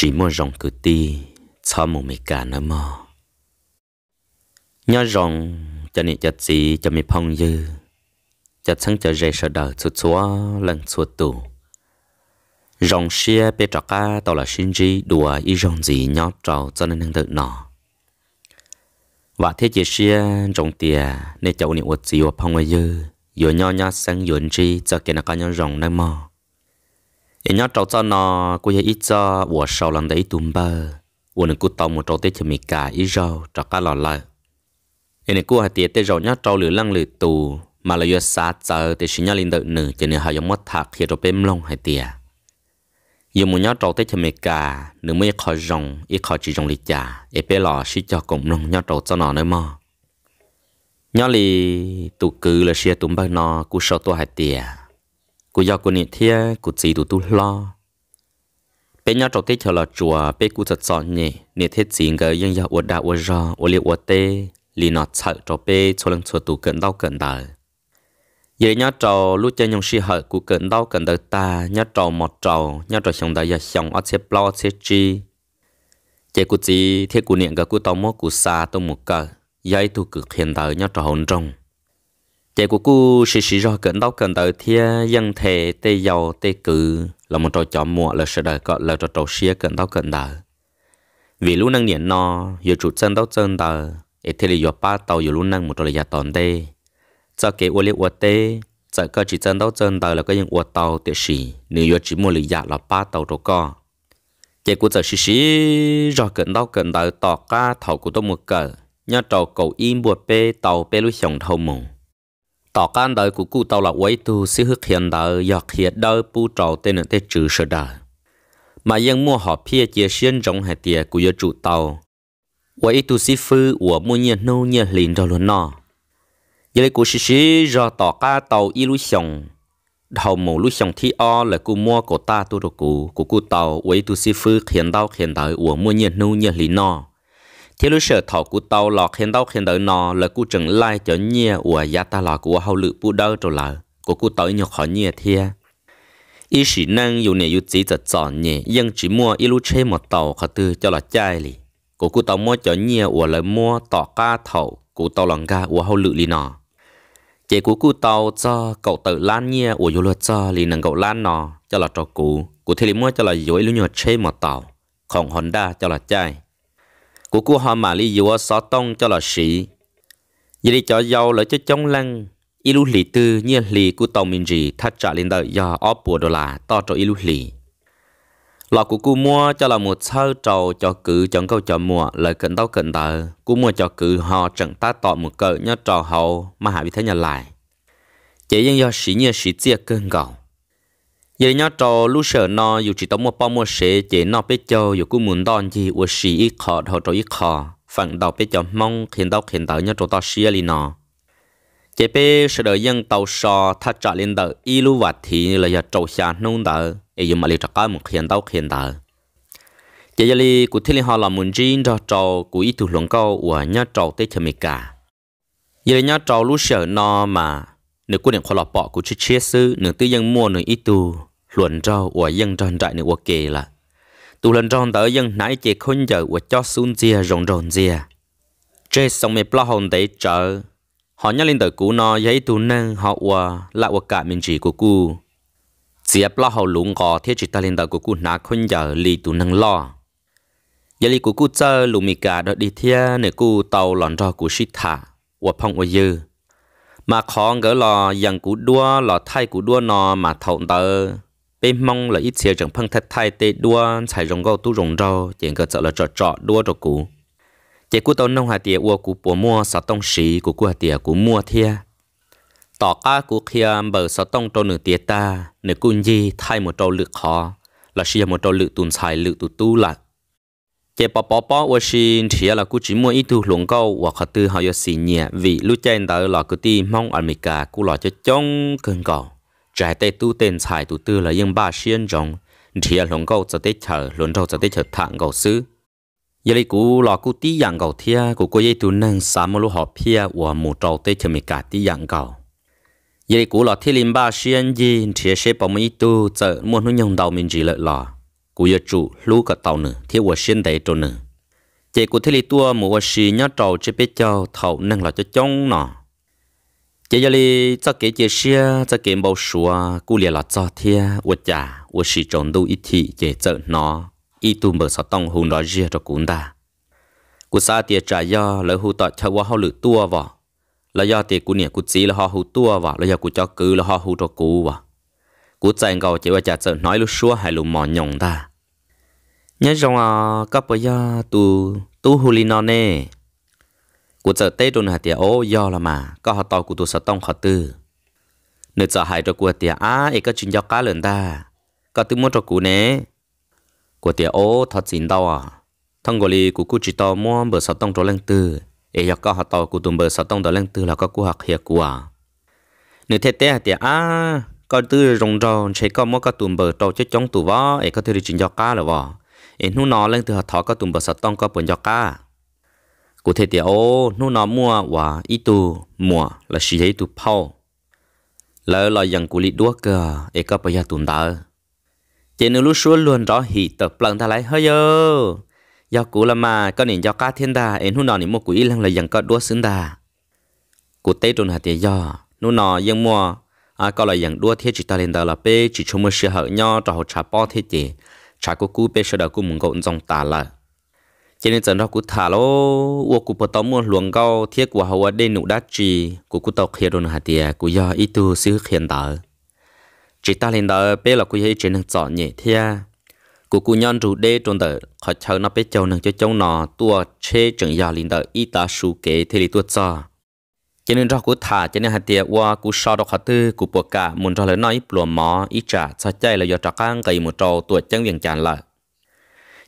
chỉ mua rồng cứ ti cho một mẹ cả nữa mà nhớ rồng cho nên chặt gì cho mẹ phong dư chặt sáng cho dây sợ đời chuột chúa lần chuột tù Rồng xia bê trọ ca tàu là xin gì đùa y rồng gì nhớ trầu cho nên năng tự nọ và thế chỉ xia rong tiề, nên cháu niệm uất gì và phong dư vừa nhớ nhớ sáng vừa chi cho kia nó có nhớ rồng nữa mà em nhớ trâu cho nó cô ấy ít cho của sầu lần đấy tùm bơ của nó cô tàu một trâu tết cho mình cả ít rau cho cá lò lợ em này cô hạt tiệt tết rau nhớ trâu lửa lăng lửa tù mà là do xa chờ thì xin nhớ lên đợi nữ cho nên họ giống mất thạc khi rồi bém lông hạt tiệt giờ muốn nhớ trâu tết cho mình cả nữ mới khỏi rồng ít khỏi chỉ rồng lì chả em bé lò xí cho cùng lông nhớ trâu cho nó nữa mà nhớ lì tụ cử là xe tụm bơ nó cô sầu tôi hạt tiệt cụ giờ cú niệm thiê cú chỉ đủ tu lo bé nhau trâu tết chờ là chùa bé cú thật sợ nhỉ niệm thiê chỉ ngờ yên giờ uất đạo uất rò uất liệu uất tê lì nọ sợ trâu bé cho lần chùa tụ cận đau cận đời giờ nhau trâu lúc chơi nhung si hở cú cận đau cận đời ta nhau trâu một trâu nhau trâu xong đời giờ xong ở xếp lo xếp chi chế cú chỉ thiê cú niệm cái cú tao mua cú xa tao một cờ giấy tu cực hiện đời nhau trâu hồn trong chị của cô sĩ sĩ do cẩn tóc cẩn tới thia dân thể tê dầu tê cử là một trò chó mùa là sợ đời gọi là trò trò xia cẩn tóc cẩn tờ vì lúc năng niệm no giờ chủ chân tóc chân tờ ít thì là giờ ba tàu giờ lúc năng một trò là giả tòn tê cho kế ô liệt ô tê cho cơ chỉ chân tóc chân tờ là cái những ô tàu tê sĩ nếu giờ chỉ mua lý giả là ba tàu trò co chị của giờ sĩ sĩ do cẩn tóc cẩn tờ tỏ ca thầu của tôi một cờ nhà trò cầu im bùa bê tàu bê lúc sống thâu mùng tỏ can đời của cụ tàu là quấy tu sĩ hức hiện đời giọt hiện đời bu trò tên là tên trừ sơ đời mà yên mua họ phía chia xuyên rộng hệ tiề của gia chủ tàu quấy tu sĩ phư của mua nhiên nô nhiên liền rồi luôn nọ giờ lấy cụ sĩ sĩ do tỏ ca tàu y lúi sòng đầu mù lúi sòng thi o là cụ mua của ta tu đồ cụ của cụ tàu quấy tu sĩ phư hiện đau hiện đời của mua nhiên nô nhiên liền nọ thế lúc sở thọ của tàu lọt hiện tàu hiện tới nọ là cú trừng lai cho nhia của gia ta lọ của hậu lự bu đỡ rồi là của cụ tới nhiều khỏi nhia thia ý sĩ năng dù nè dù chỉ giật chọn nhẹ nhưng chỉ mua ý lúc chơi một tàu khó tư cho là chai lì của cụ tàu mua cho nhia của là mua tỏ ca thầu của tàu lòng ga của hậu lự lì nọ chế của cụ tàu cho cậu tự lan nhia của dù luật cho lì nâng cậu lan nọ cho là trò cú của thế lì mua cho là dối lúc nhỏ chơi một tàu không honda cho là chai của cô họ mà li dùa xó tông cho là sĩ giờ đi cho giàu lợi cho chống lăng ilu lì tư như lì của tàu mình gì thắt trả lên đời do óp bùa đô la to cho ilu lì lọ của cô mua cho là một sơ trầu cho cử chọn câu cho mua lời cận tao cận tờ cô mua cho cử họ chẳng ta tọ một cờ nhớ trò hậu mà hạ bị thế nhà lại chỉ dân do sĩ như sĩ chia cơn gạo giờ nhớ trò lúc sợ nó dù chỉ tống một bao một sẽ chế nó biết cho dù cũng muốn đòn gì uất sĩ ít khó thầu trò ít khó phẳng đầu biết cho mong khiến đau khiến tới nhớ trò ta xia li nó chế bé sợ đời dân tàu sò thắt chặt lên đỡ y lu vật thì là giờ trâu xa nung đỡ ấy dùng mà li trắc một khiến đau khiến tới chế giờ li cụ thiên họ là muốn riêng cho trò cụ ít thủ luận câu của nhớ trò tết chấm cả giờ nhớ trò lúc sợ nó mà nếu quyết định khó lọt bỏ cụ chiếc chiếc sư nếu tư dân mua nửa ít tu luận cho của dân tròn trại này của kì là tu lần tròn tới dân nãy chỉ khôn giờ của cho xuống chia rồng rồn chia chế xong mẹ pla hồn để chờ họ nhắc lên tới cú nó giấy tu nâng họ của là của cả mình chỉ của cú, chỉ pla hồn lũng gò thiết chỉ ta lên tới của cú nã khôn giờ lì tu nâng lo giờ lì của cú chơi lù mì cả đợt đi thia nè cú tàu lòn cho cụ shít thả của phong của dư mà khó ngỡ lò dần cú đua lò thay cú đua nó mà thọng tới bên mong là ít xe chẳng phăng thật thay tê đua xài rồng gâu tu rồng rau chuyện cơ sợ là trọ trọ đua rồi cũ chỉ cú tao nông hà tiề ua cú bùa mua sợ tông sĩ cú cú hà tiề cú mua thia tỏ cá cú kia bờ sợ tông trâu nửa tiề ta nửa cun gì thay một trâu lự khó là xia một trâu lự tùn xài lự tù tu lại chỉ bỏ bỏ bỏ ua xin thì là cú chỉ mua ít tu luồng câu hoặc khả tư họ yo xì nhẹ vì lúc trên đó là cú ti mong ở mỹ cả cú lo cho chống cơn cầu trái tê tu tên xài tu tư là yên ba xuyên rong thì lòng gấu cho tết chờ luôn đâu cho tết chờ thẳng cầu xứ giờ lấy cú lò cú tí yàng cầu thia cú cô dây tu năng xả một lũ họ pia và mù trâu tết chờ mì cả tí yàng cầu giờ lấy cú lò thiên linh ba xuyên gì thì sẽ bảo mấy tu chờ muốn nó nhông đầu mình chỉ lợi lò cú giờ trụ lũ cả tàu nữa thiếu và xuyên đấy trâu nữa chỉ cú thiên linh tua mù và xì nhát trâu chỉ biết cho thầu năng là cho chống nọ chỉ giờ đi cho kể chỉ xe cho kể bao số cú liền là cho thia u trả u sĩ trộn đâu ít thì chỉ chợ nó ít tu mở sao tông hùng đó riêng cho cũng đã cú sa tiệt trả do lỡ hù tọt cho qua họ lử tua vào lỡ do tiệt cú nè cú chỉ là họ hù tua vào lỡ do cú cho cứ là họ hù cho cú vào cú chạy cầu chỉ qua trả chợ nói lúc xua hay lúc mò nhồng ta nhớ rằng à các bây giờ tu tu hù li nó nè กูจะเต้ดนหาเตียโอยอละมา ก็หอตอกูตัวสต้องขอตื้อเนื้อจะหายตัวกูเตียอ้าเอก็จินยอกก้าเหลินตาก็ตึ้มดตัวกูเนกูเตียโอทอดสินตอทั้งกอลีกูกูจิตอม่วงเบอร์สต้องตัวเล่งตื้อเอยอกก็หอตอกูตุ่มเบอร์สต้องตัวเล่งตื้อแล้วก็กูหักเฮียกูอ่ะเนื้อเทเต้เตียอ้าก็ตื้อรงจอนใช้ก็มั่วก็ตุ่มเบอร์โตจะจ้องตัวว่าเอก็ตื้อจินยอกก้าหรอวะเอ็นหูนอนเล่งตื้อหอทอก็ตุ่มเบอร์สต้องก็ปนยอกก้า cụ thể thì ô nô nó mua và ít tu mua là chỉ thấy tu phao lỡ là dùng cụ lý đua cơ ấy có bây giờ tụn tờ trên nếu lúc xuống luôn rõ hỉ tập lần ta lấy hơi ơ do cụ là mà có nên do cá thiên đà ấy nó nó nếu mua cụ ít lần là dùng có đua xứng đà cụ tây trôn hạt thì do nô nó dùng mua à có là dùng đua thiết chỉ ta lên đà là bê chỉ chung mua sữa hở nho cho họ trà bo thiết chỉ trà cô cú bê sữa đầu cú mùng gọn trong tà lại cho nên chẳng đó cú thả lô uo cú bắt tóm một luồng cao thiết của hậu đê nụ đá trì cú cú tàu khía đồn hạt tiề cú do ít tu xứ hiện tờ chỉ ta lên tờ bây là cú hay chỉ năng chọn nhẹ thia cú cú nhân chủ đê trong tờ họ chờ nó bé châu năng cho châu nó tua chế chẳng giờ lên tờ ít ta sưu kế thế thì tua cho cho nên đó cú thả cho nên hạt tiề uo cú so đó khát tư cú bộc cả muốn cho lời nói plùa mỏ ít trả sao chạy là do trắc căng gầy một trâu tuổi chẳng viện chán lại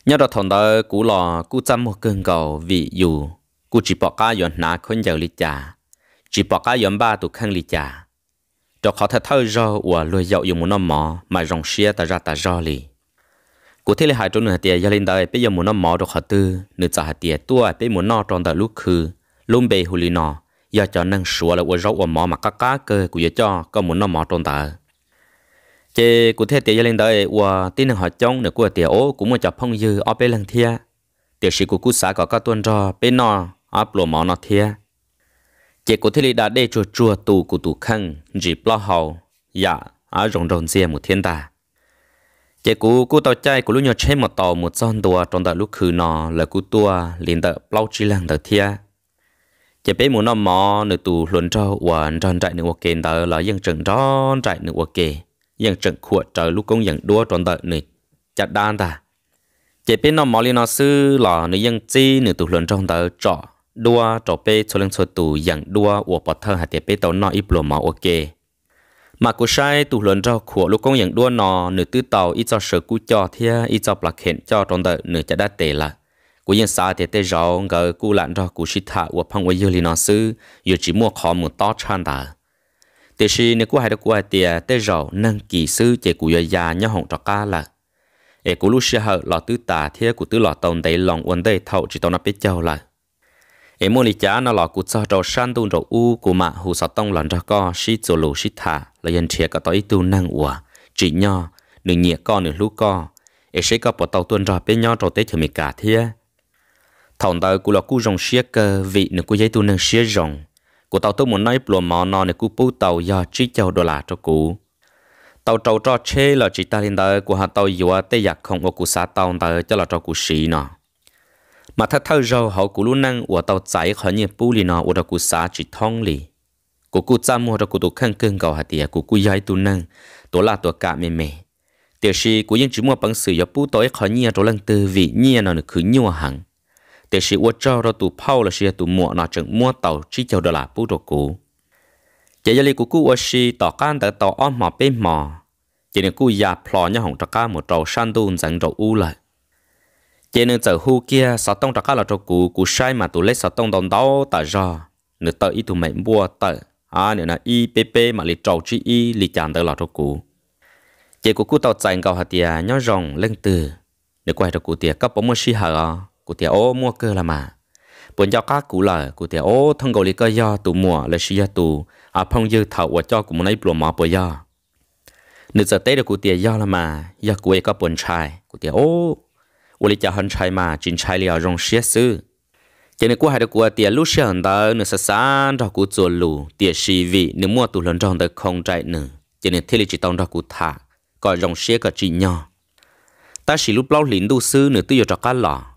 nhớ đó thằng đó cú lò cú chăm một cơn cầu vị dù cú chỉ bỏ cá yon na khốn giàu lì chả chỉ bỏ cá yon ba tụ khăn lì chả cho họ thay thay do của lôi dậu dùng muốn nó mỏ mà rồng xia ta ra ta do lì cú thế là hai chỗ nửa tiền gia lên đời bây giờ muốn nó mỏ được họ tư nửa trả hạt tiền tua bây muốn nó trong đời lúc khứ luôn bề hù lì nọ giờ cho nâng sủa là của rau của mỏ mà cá cá cơ của giờ cho có muốn nó mỏ trong đời chị cụ thể tiền gia đình đời và tin họ chống nữa của tiền ố cũng một chọc phong dư ở bên lăng thia tiểu sĩ của cụ xã có các tuần trò bên nọ áp lộ mỏ nọ thia chị cụ thể đã để chùa chùa tù của tù khăn chỉ lo hầu dạ ở rồng rồng xe một thiên tà chị cụ cụ tàu chay của lúc nhỏ chơi một tàu một son tua trong đợt lúc khử nọ là cụ tua liền đợt bao chi lăng đợt thia chỉ biết muốn nó mò nửa tù luôn cho và tròn trại nửa kề đó là dân trần tròn trại nửa kề ยังจังขวดเจอลูกกงยังดัวจนเตอนี่จัดด้านตาเจ็บเป็นน้องมอลีนอซื้อหล่อนี่ยังจี้หนึ่งตุหลนจงเตอจ่อดัวจ่อเป้ชลังชตูยังดัวอวปอเธอหาเจ็บเป็นตัวนออีปลวมาโอเคมากูใช้ตุหลนจอขวดลูกกงยังดัวนอหนึ่งตื้อเตาอีจ่อเสือกูจ่อเทียอีจ่อปลักเห็นจ่อจนเตอหนึ่งจะได้เตะละกูยังสาเตเตจองเกอกูหลานจอกูชิทาอวพังไว้ยืลีนอซื้ออยู่จีมัวคอมือต้อชันตา thế thì nếu có hai đứa của thì tế rồi nâng kỳ sư chỉ của già nhớ hồng trọ cá là ê của lúc xưa hở lọ tứ tà thế của tứ lọ tông đầy lòng quần đấy thầu chỉ tông nó biết châu là ê mua lý giá nó lọ của cho trâu san tu trâu u của mạ hù sọ tông lần ra co xí chỗ lù xí thả là dân thiệt cả tới tu năng ủa chỉ nhò nửa nhẹ co nửa lú co ê sẽ có bỏ tàu tuần rồi bên nhò trâu tế chuẩn bị cả thế thằng tàu của lọ cú rồng xía cơ vị nửa của giấy tu năng xía rồng của tàu tôi muốn nói plùa mò nó này cú bú tàu do chỉ châu đô la cho cú tàu trâu cho chê là chỉ ta hiện tại của hà tàu dùa tê giặc không có cú xá tàu đời cho là cho cú xí nọ mà thật thâu râu hậu cú luôn năng của tàu chạy khỏi nhiệt bú lì nó của tàu cú xá chỉ thông lì của cú cha mua cho cú tụ khăn cưng cầu hạt tiề của cú dây tu năng tổ là tổ cả mẹ mẹ tiểu sĩ của những chữ mua bằng sử do bú tối khỏi nhiệt rồi lần từ vị nhiệt nó được khứ nhua hằng แต่สิว่าเจ้าเราตูเผาละเสียตูมัวน่าจังมัวเต่าชี้เจ้าดลาปูดกูจะยาลีกูกูว่าสิต่อการแต่ต่ออ้อมหมอเป็นหมอจะเนี่ยกูอยากพลอยหงตะก้าหมดเราชันดูนจังเราอู้เลยจะเนี่ยเจอฮูกี้สตองตะก้าเราตะกูกูใช้มาตูเล็กสตองดอนดาวตาจอเนื้อเต่าอีตูไม่บัวเต่าอ่าเนี่ยนะอีเป๊ะมาลีเจ้าชี้อีลีจานเต่าเราตะกู chỉ có cú tàu chạy cầu hạt tiền nhớ rồng lên từ để quay được cú tiền cấp bốn mươi hai hả của tiểu ô mua cơ là mà bốn cho các cụ là của tiểu ô thông cầu lý cơ do tụ mùa là suy do tụ à phong dư thầu và cho của một lấy bùa mỏ bùa do nữ giờ tết được của tiểu do là mà do của có buồn trai của tiểu ô ô lý cho hơn trai mà chính trai liều rong xiết sư cho nên của hai được của tiểu lúc xưa hơn đó nữ sa sáng đó của chuột lù tiểu xì vị nữ mua tụ lần trong tới không chạy nữ cho nên thế là chỉ tông đó của thả có rong xiết cả chỉ nhỏ ta chỉ lúc lâu lính tu sư nữ tư giờ cho cá lọ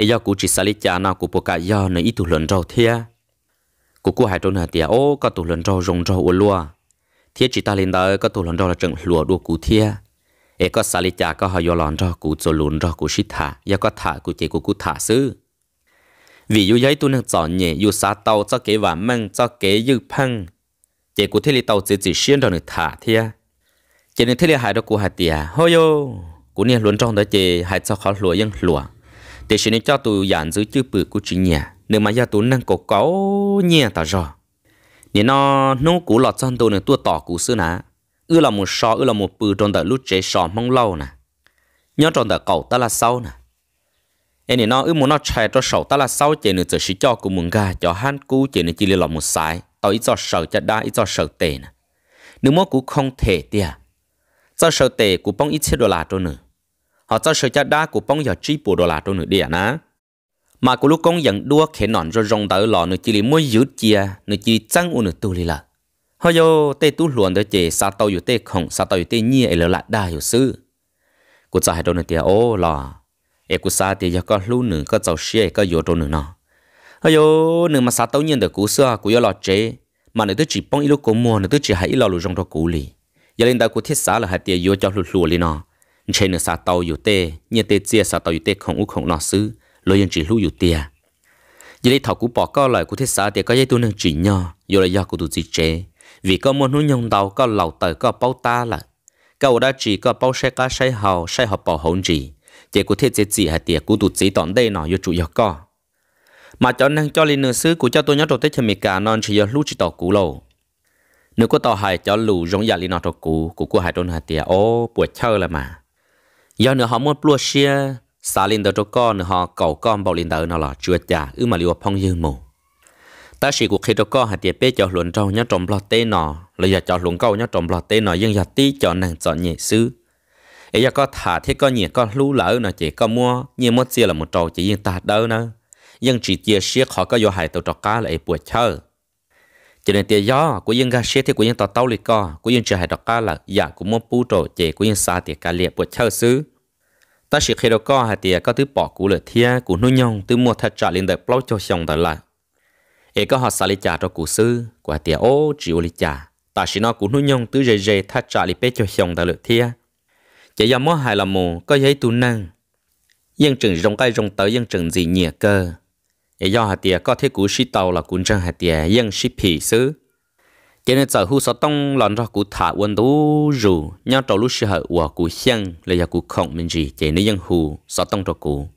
e do cụ chỉ xả lý cha nào cụ bộ cả do nơi ít tụ lần rau thia cụ cụ hai trốn hạt tiệt ô có tụ lần rau rong rau u lúa thiết chỉ ta lên đó có tụ lần rau là trận lúa đua cụ thia ấy có xả lý cha có hai do lần rau cụ cho lún rau cụ xịt thả do có thả cụ chỉ cụ cụ thả xứ vì yêu giấy tu năng chọn nhẹ yêu xá tàu cho kế và măng cho kế yêu phăng chỉ cụ thế li tàu chỉ chỉ xuyên rồi thả thia chỉ nên thế li hai đó cụ hai tiệt hôi yo cụ nè luôn trong đó chỉ hai cho khó lúa yên lúa thế xin nên cho tôi dàn dưới chữ bự của chính nhà nếu mà gia tôi năng có có nhà ta rồi nếu nó nô cũ lọt chân tôi nữa tôi tỏ cũ xưa nà ư là một sọ ư là một bự trong đời lúc chế sọ mong lâu nà nhớ trong đời cầu ta là sau nà em nên nó ư muốn nó chạy cho sọ ta là sau chế nữa chỉ cho của mừng gà cho hắn cú chế nữa chỉ là một sai tao ít cho sọ cho đa ít cho sọ tệ nà nếu mà cũng không thể tiệt cho sọ tệ cũng bông ít chế đô là cho nữa họ cho sự cha đa của bông giờ chi bù đô la trong nửa địa ná mà của lúc công nhận đua khẽ nọn rồi rong tới lò nửa chỉ li mua giữ chia nửa chỉ trăng u nửa tu li là họ yo tê tu luồn tới chế sa tàu yo tê không sa tàu yo tê nhie lỡ lại đa yo sư của cha hai đô nửa địa ô lò e của sa thì giờ có lu nửa có cháu xe có yo đô nửa nọ họ yo nửa mà sa tàu nhiên được cú xưa cú yo lò chế mà nửa tới chỉ bông ít lúc cố mua nửa tới chỉ hãy lò lù rong đó cú li giờ lên đây của thiết xã là hai tia yo cho lù lù lì nọ trên là sao tàu dù tê như tê chia sao tàu dù tê không u không nọ xứ lối yên chỉ lưu dù tê à. giờ đây thảo cú bỏ co lại cú thế sao thì có dây tu nâng chỉ nhỏ dù là do của tụi gì chế vì có muốn nuôi nhông đầu có lầu tờ có bao ta là cậu đã chỉ có bao xe cá xe hào xe hào bảo hồn gì chỉ cú thế chế chỉ hay tiệt của tụi gì tọn đây nọ dù chủ yếu co mà cho nên cho linh nương xứ cú cho tôi nhớ đầu tết chỉ mì cả non chỉ do lũ chỉ tàu cú lâu nếu có tàu hải cho lù giống giả linh nọ tàu cú cú của hải tôn hạt tiệt ô buổi chơi là mà do nữa họ muốn plua xia xả lên tờ cho con nữa họ cầu con bảo lên tờ nó là chuột già ư mà liều phong dương mù ta chỉ cuộc khi cho con hạt tiền bé cho luận trâu nhá trồng lọt tê nọ là giờ cho luận câu nhá trồng lọt tê nọ nhưng giờ tí cho nàng chọn nhẹ sư ấy giờ có thả thế con nhẹ con lú lỡ nó chỉ có mua nhưng mất xia là một trâu chỉ riêng ta đâu nữa nhưng chỉ chia xia họ có do hại tàu trọc cá lại buổi chơi cho nên tiền gió của dân ga xe thì của dân tàu tàu lịch co của dân chờ hải đọc ca là giả dạ của môn bút trổ chế của dân xa tiền cả liệp của chơi xứ ta sẽ khi đó co hà tiền có thứ bỏ của lửa thia của nuôi nhông từ mua thật trả lên đợt plau cho xong đó là ấy có họ xả lý trả cho cụ sư của hà tiền ô chịu lịch trả ta sẽ nói của nuôi nhông từ dây dây thật trả lý bé cho xong đó lửa thia chỉ do mỗi hai là mù có giấy tu năng dân trường rong cây rong tới dân trường gì nhẹ cơ để do hạt có thể cú sĩ tàu là cũng chẳng hạt tiền yên sĩ phì xứ cho nên giờ hú số tông lòn ra cú thả quân đủ rủ nhau trâu lúc sĩ hở của cú là do cú không mình gì chỉ nên yên hù số tông cho cú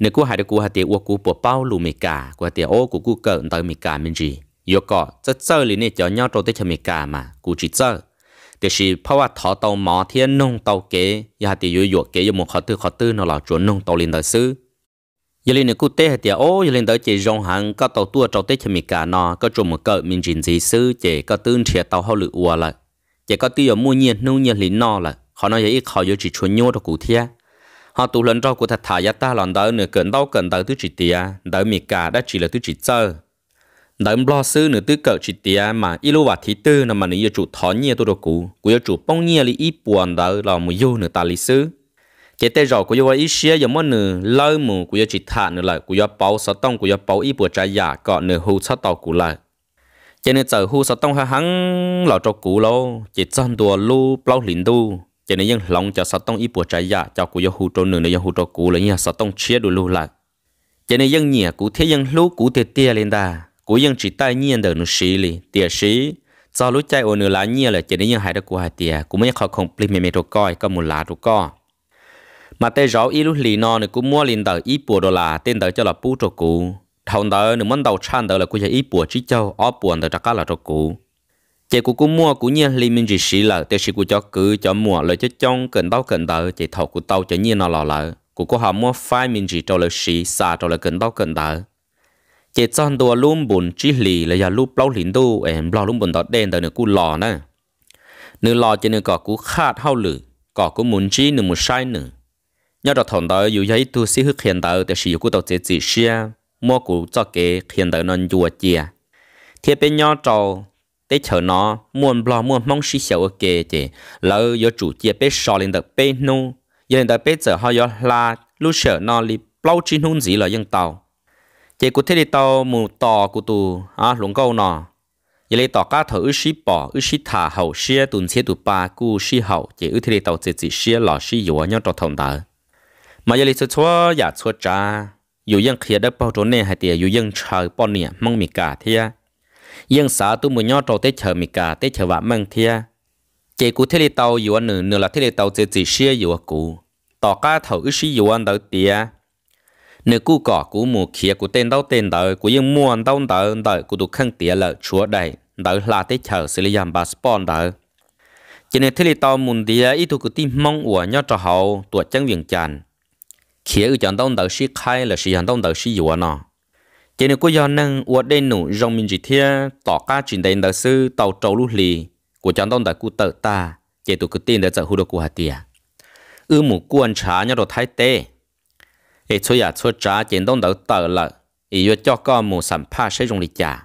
nếu cú hạt được cú hạt tiền của cú bộ bao lù mì cả của tiền ô của cú cỡ tới mì cả mình gì yêu cọ rất sơ lý này cho nhau trâu tới cho mì cả mà cú chỉ sơ thì chỉ phải là thọ tàu mỏ thiên nông tàu kế, nhà thì yêu yêu kế yêu một khó tư khó tư nó là chuẩn nông tàu lên đời xứ giờ lên cụ tế thì ô giờ lên tới chỉ rong hàng có tàu tua tàu tế chemi cả nó có trộm một cỡ mình trình gì sư chỉ có tương chia tàu hậu lự ua lại chỉ có ở mua nhiên nung nhiên lì nó lại họ nói vậy họ giờ chỉ chuyên nhau đó cụ thia họ tụ lần cho cụ thật thả giá ta lần tới nửa cần đau cần tới thứ chỉ tia tới mì cả đã chỉ là thứ chỉ chơi đợi lo sư nửa tư cỡ chỉ tia mà ít ilu và thứ tư nằm mà nửa chủ thọ nhiên tôi đó cụ cụ chủ bông nhiên lì ít buồn đỡ là một yêu nửa ta lì sư chế tế rổ của yêu ý xia giống như lơ mù của yêu chỉ thả nữa là của yêu bảo sáu tông của yêu bảo ý bữa trái giả cọ nửa hưu sáu tàu của là chế nên giờ hưu sáu tông hơi hắn lọ cho cũ lô chế chân đùa lu bao lìn đu chế nên những lòng cho sáu tông ý bữa trái giả cho của yêu hưu trâu nửa nửa yêu hưu trâu cũ là nhà sáu tông chia đùa lu là chế nên những nhẹ cũ thế những lú cũ tiệt tia lên đà cũ những chỉ tay nhiên đời nó xí lì tia xí cho lúc chạy ôn nửa lá nhiên là chế nên những hai đứa của hai tia cũng mới khó không plei mềm mềm đồ coi có một lá đồ coi mà tê rõ ý lúc lì nó nữa cũng mua liền tờ ý bùa đô là tên tờ cho là bù trò cũ thầu tờ nữa món đầu chan tờ là cũng sẽ ý bùa chỉ châu ó bùa tờ chắc cá là trò cũ chị cũng cũng mua cũng nhiên lì mình chỉ xí là tê xí cũng cho cứ cho mua lời cho trong cần tao cần tờ chị thầu của tao cho nhiên nó lò lợ cũng có hà mua phai mình chỉ cho lời xí xa cho lời cần tao cần tờ chị chân đồ luôn bùn chỉ lì là giờ lúc lâu liền tu em lo luôn bùn tờ đen tờ nữa cũng lò nè, nữa lò cho nữa có cũng khát hao lử có cũng muốn chỉ nữa muốn sai nữa nhớ rồi thằng đó dù giấy tu sĩ hức hiện tại để sử dụng đồ chơi gì xí mua của cho kế hiện tại nên chùa chia thế bên nhau trâu để chờ nó muốn lo muốn mong sĩ xấu kế chế lỡ có chủ chia bé so lên được bé nu giờ lên được bé giờ họ có là lúc sợ nó li bao chín hun gì là dân tàu chỉ có thế đi tàu mù tò của tu à lũng câu nọ giờ lấy tàu cá thở ư sĩ bỏ ư sĩ thả hậu xe tuần xe tụ ba cú sĩ hậu chỉ ư thế đi tàu chế chỉ xe lọ sĩ dùa nhau trâu thằng đó mà giờ lịch sử chúa giả chúa cha dù dân khía đất bao trốn này hay tiề dù dân chờ bao nè mong mì cả thia dân xã tu mùi nhau trâu tết chờ mì cả tết chờ vạ măng thia chế cú thế li tàu dù anh nửa là thế li tàu chế chỉ xia dù cú tỏ cá thầu ít xí dù anh đầu tiề nửa cú cỏ cú mù khía cú tên đâu tên đâu cú dân mua đâu đâu đâu cú tụ khăn tiề lợ chúa đầy đâu là tết chờ xử lý làm bà spawn đâu cho nên thế li tàu mùn tiề ít tụ cú tim mong uổng nhau trâu, hậu tuột chân viền chàn khi ở trong đông đảo sĩ khai là sĩ chẳng đông đảo sĩ vừa nọ trên cái cô giờ năng ở đây nụ rong mình chỉ thiên tỏ ca chuyện đấy đầu sư tàu trâu lũ lì của trong đông đảo cụ tự ta chỉ tụ cứ tin để trợ hỗ được của hạt tiền ư mù quan trả nhau đồ thái tê ê à, cho ya cho trả trên đông đảo tự là ý yo cho con mù sản pha sẽ dùng lý trả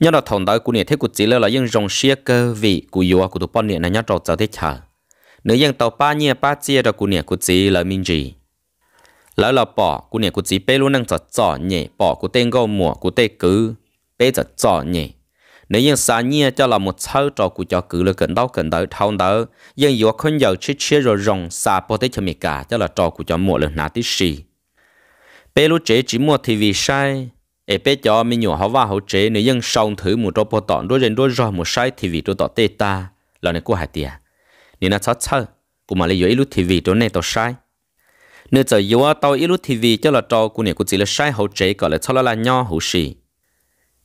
nhau đồ thằng đảo cụ này thế cụ chỉ là những rong xia cơ vị cụ yo cụ tụ bọn này là nhau đồ trợ thế chờ nếu những tàu ba nhia ba chia đó cụ này cụ chỉ là mình gì là bỏ, bỏ nè, chỉ luôn năng tên cứ nếu như xa nhia cho là một sâu trò của cho cứ là cần đau cần đỡ thao đỡ nhưng yếu không giàu chết chết rồi rồng xa bó tế cho mình cả cho là trò của cho mua là nát tí xì bé lúc chế chỉ mua thì vì sai ế bé cho mình nhỏ hóa vào hậu chế nếu như sau thứ một trò bó tọn đôi rèn đôi rồi một sai thì vì tôi tỏ tê ta là nên cô hải tìa nếu nó sót sơ cũng mà lấy yếu lúc thì vì tôi này tỏ sai nếu giờ yếu tao ít lúc tivi cho là trò của nè của chỉ là sai hậu chế gọi là cho là là nho hậu sĩ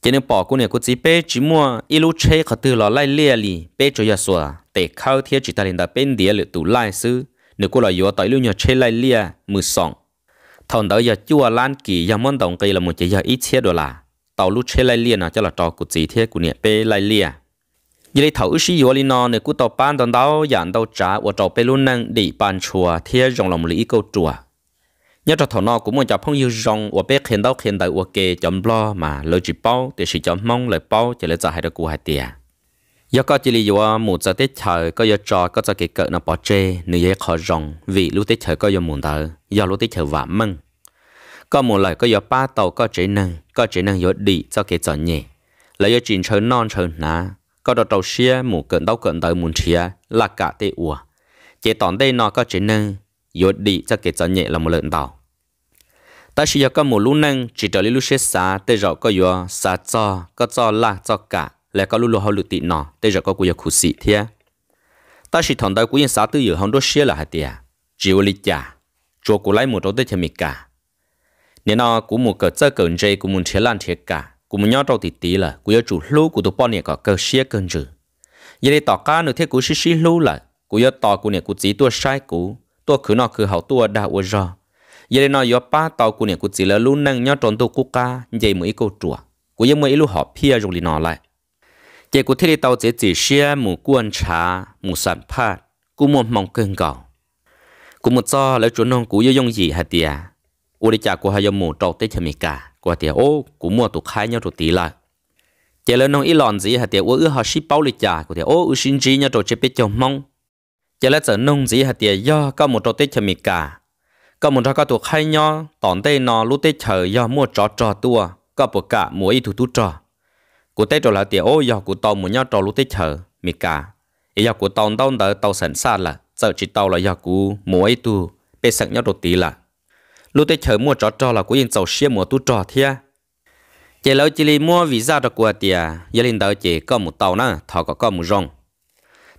cho nên bỏ của nè của chỉ bé chỉ mua ít lúc chế khởi từ là lại lia li bé cho ya dạ sủa để khâu thiết chỉ ta lên đã bên địa lệ tủ lai sư nếu của là yêu tao ít lúc nhờ chế lai lia mười sòng thằng đó giờ chua lan kỳ giờ món đồng cây là một chỉ giờ ít chế đồ là tao lúc chế lai lia nào cho là trò của chỉ thiết của nè bé lại lia thử sử dụng nó để ยี่เลยเถาชิวลีนอนเนี่ยกูต่อป้านตอนเต้าอย่างเต้าจ๋าว่าจ่อไปรุ่นนั่งดีปานชัวเทียรองลมลีกูจัว nhớ cho thằng nó cũng muốn cho phong yêu rong và bé khen đâu khen đại và kê chấm lo mà lời chỉ bao để sử chấm mong lời bao chỉ lấy cho hai đứa cô hai tia giờ có chỉ lý do một giờ tết trời có giờ trò có giờ kể cỡ nó bỏ chê nữ dây khó rong vì lúc tết trời có giờ muốn tới giờ lúc tết trời vả măng, có một lời có giờ ba tàu có chế năng có chế năng giờ đi cho kể cho nhẹ lấy giờ chín chơi non chơi ná có đồ trâu xia mù cận đâu cận tới muốn xia là cả tế ủa chế tòn đây nó có chế nâng yếu đi cho cái cho nhẹ là một lợn tàu ta chỉ có một lúc nâng chỉ trở lại xế xếp xa tê rõ có yếu xa cho có cho là cho cả là có lúc lúc hậu lực tị nó tế rõ có yếu khu sĩ thế ta chỉ thằng đây cũng xa tư yếu hông đốt xia là hả tìa chịu lý chả chỗ của lấy một chỗ tê chè mì cả nên nó cũng một cỡ chơi cỡ chơi cũng muốn chế lan thiệt cả cú muốn nhau trâu thì tít là cú yêu chủ lưu cú tụ bao nè có cơ xía cơn chữ giờ đây tỏ cá nữa thế cú xí xí lưu là cú yêu tỏ cú nè cú chỉ tua sai cú tua khứ nọ khứ hậu tua đã uo rồi giờ đây nó yêu ba tàu cú nè cú chỉ là lú năng nhau tròn tu cú cá vậy mới câu chùa cú yêu mới lú họ pia rồi nọ lại giờ cú thế đây tàu chỉ chỉ xía mù quan trà mù sản phát cú muốn mong cơn gạo cú muốn cho lấy chỗ nông cú yêu dùng gì hạt đi hay hả tiệt 我哋家过还要木找得起没干。của tiệt ô cũng mua tụ khai nhau tụ tí là, tiệt lên nông ít lòn gì hả tiệt ô ư họ ship bao lịch trả của tiệt ô ư xin gì nhau tụ chế biết chồng mong tiệt lên sợ nông gì hả tiệt do có một trò tết chờ mì cả có một trò có tụ khai nhau tòn tây nò lú tết chờ do mua trò trò tua có bộ cả mua ít tụ tụ trò của tết rồi là tiệt ô do của tàu mua nhau trò lú tết chờ mì cả ý do của tàu tàu tàu sẵn sàng là sợ chỉ tàu là do của mua ít tụ bê sẵn nhau tụ tí là lúc tới chở mua trò trò là cũng yên sầu xia mua tu trò thia chị lâu chị li mua vì sao cho của tiề giờ lên đợi chị có một tàu nữa thọ có có một rong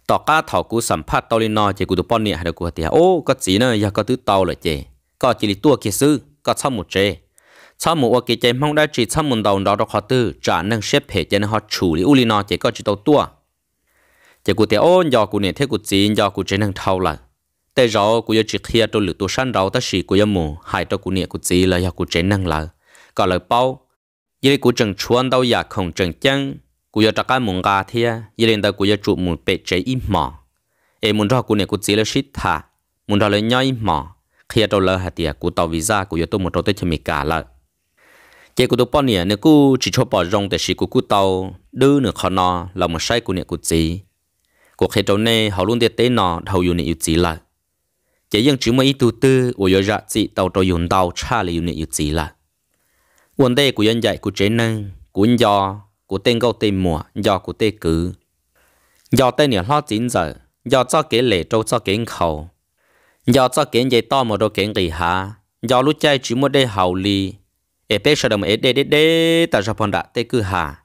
tàu cá thọ cú sắm phát tàu linh nọ chị cú tụ pon nè hay được của tiề ô có gì nữa giờ có thứ tàu rồi chị có chị li tua kia sư có xong một chị xong một ok chị mong đã chị xong một tàu đó đó khó tư trả năng xếp hệ cho nên họ chủ lý linh nọ chị có chỉ tàu tua chị cú tiề ô giờ cú này thế cú gì giờ cú chỉ năng thâu lại แต่รอกูจะจิกเฮียตัวหรือตัวชั้นเราแต่สีกูยังมูหายตัวกูเนี่ยกูจีเลยอยากกูเจนังละก็เลยเป้ายี่กูจังชวนเราอยากของจังจังกูจะจักการมุงกาเทียยี่เรนตากูจะจุมูเป็ดเจอิหมอเอมุนรอกูเนี่ยกูจีแล้วชิดถามุนรอเลยย่อยหมอเฮียตัวเลยหาเตียกูต่อวีซ่ากูจะตัวมุนรอเตชมิกาละเจกูตัวป้อนเนี่ยเนี่ยกูจิชอบปอรงแต่สีกูกูเตาดื้อเนี่ยขอนอเรามาใช้กูเนี่ยกูจีกูเฮียตัวเนี่ยเขาลุ้นเตเต้นอเขาอยู่เนี่ยอยู่จีละ chỉ riêng chỉ mới tu tư của yo ra chỉ tàu tàu dùng tàu cha là dùng nhiều gì là vấn đề của dân dạy của chế năng của do của tên câu tên mùa do của tên cứ do tên nhà lo chính giờ do cho kế lệ trâu cho kế khẩu do cho kế dây to mà đồ kế gì hả do lúc chơi chỉ một đây hậu lì ở bên sở đồng ở đây đây đây ta ra phần đã tên cứ hả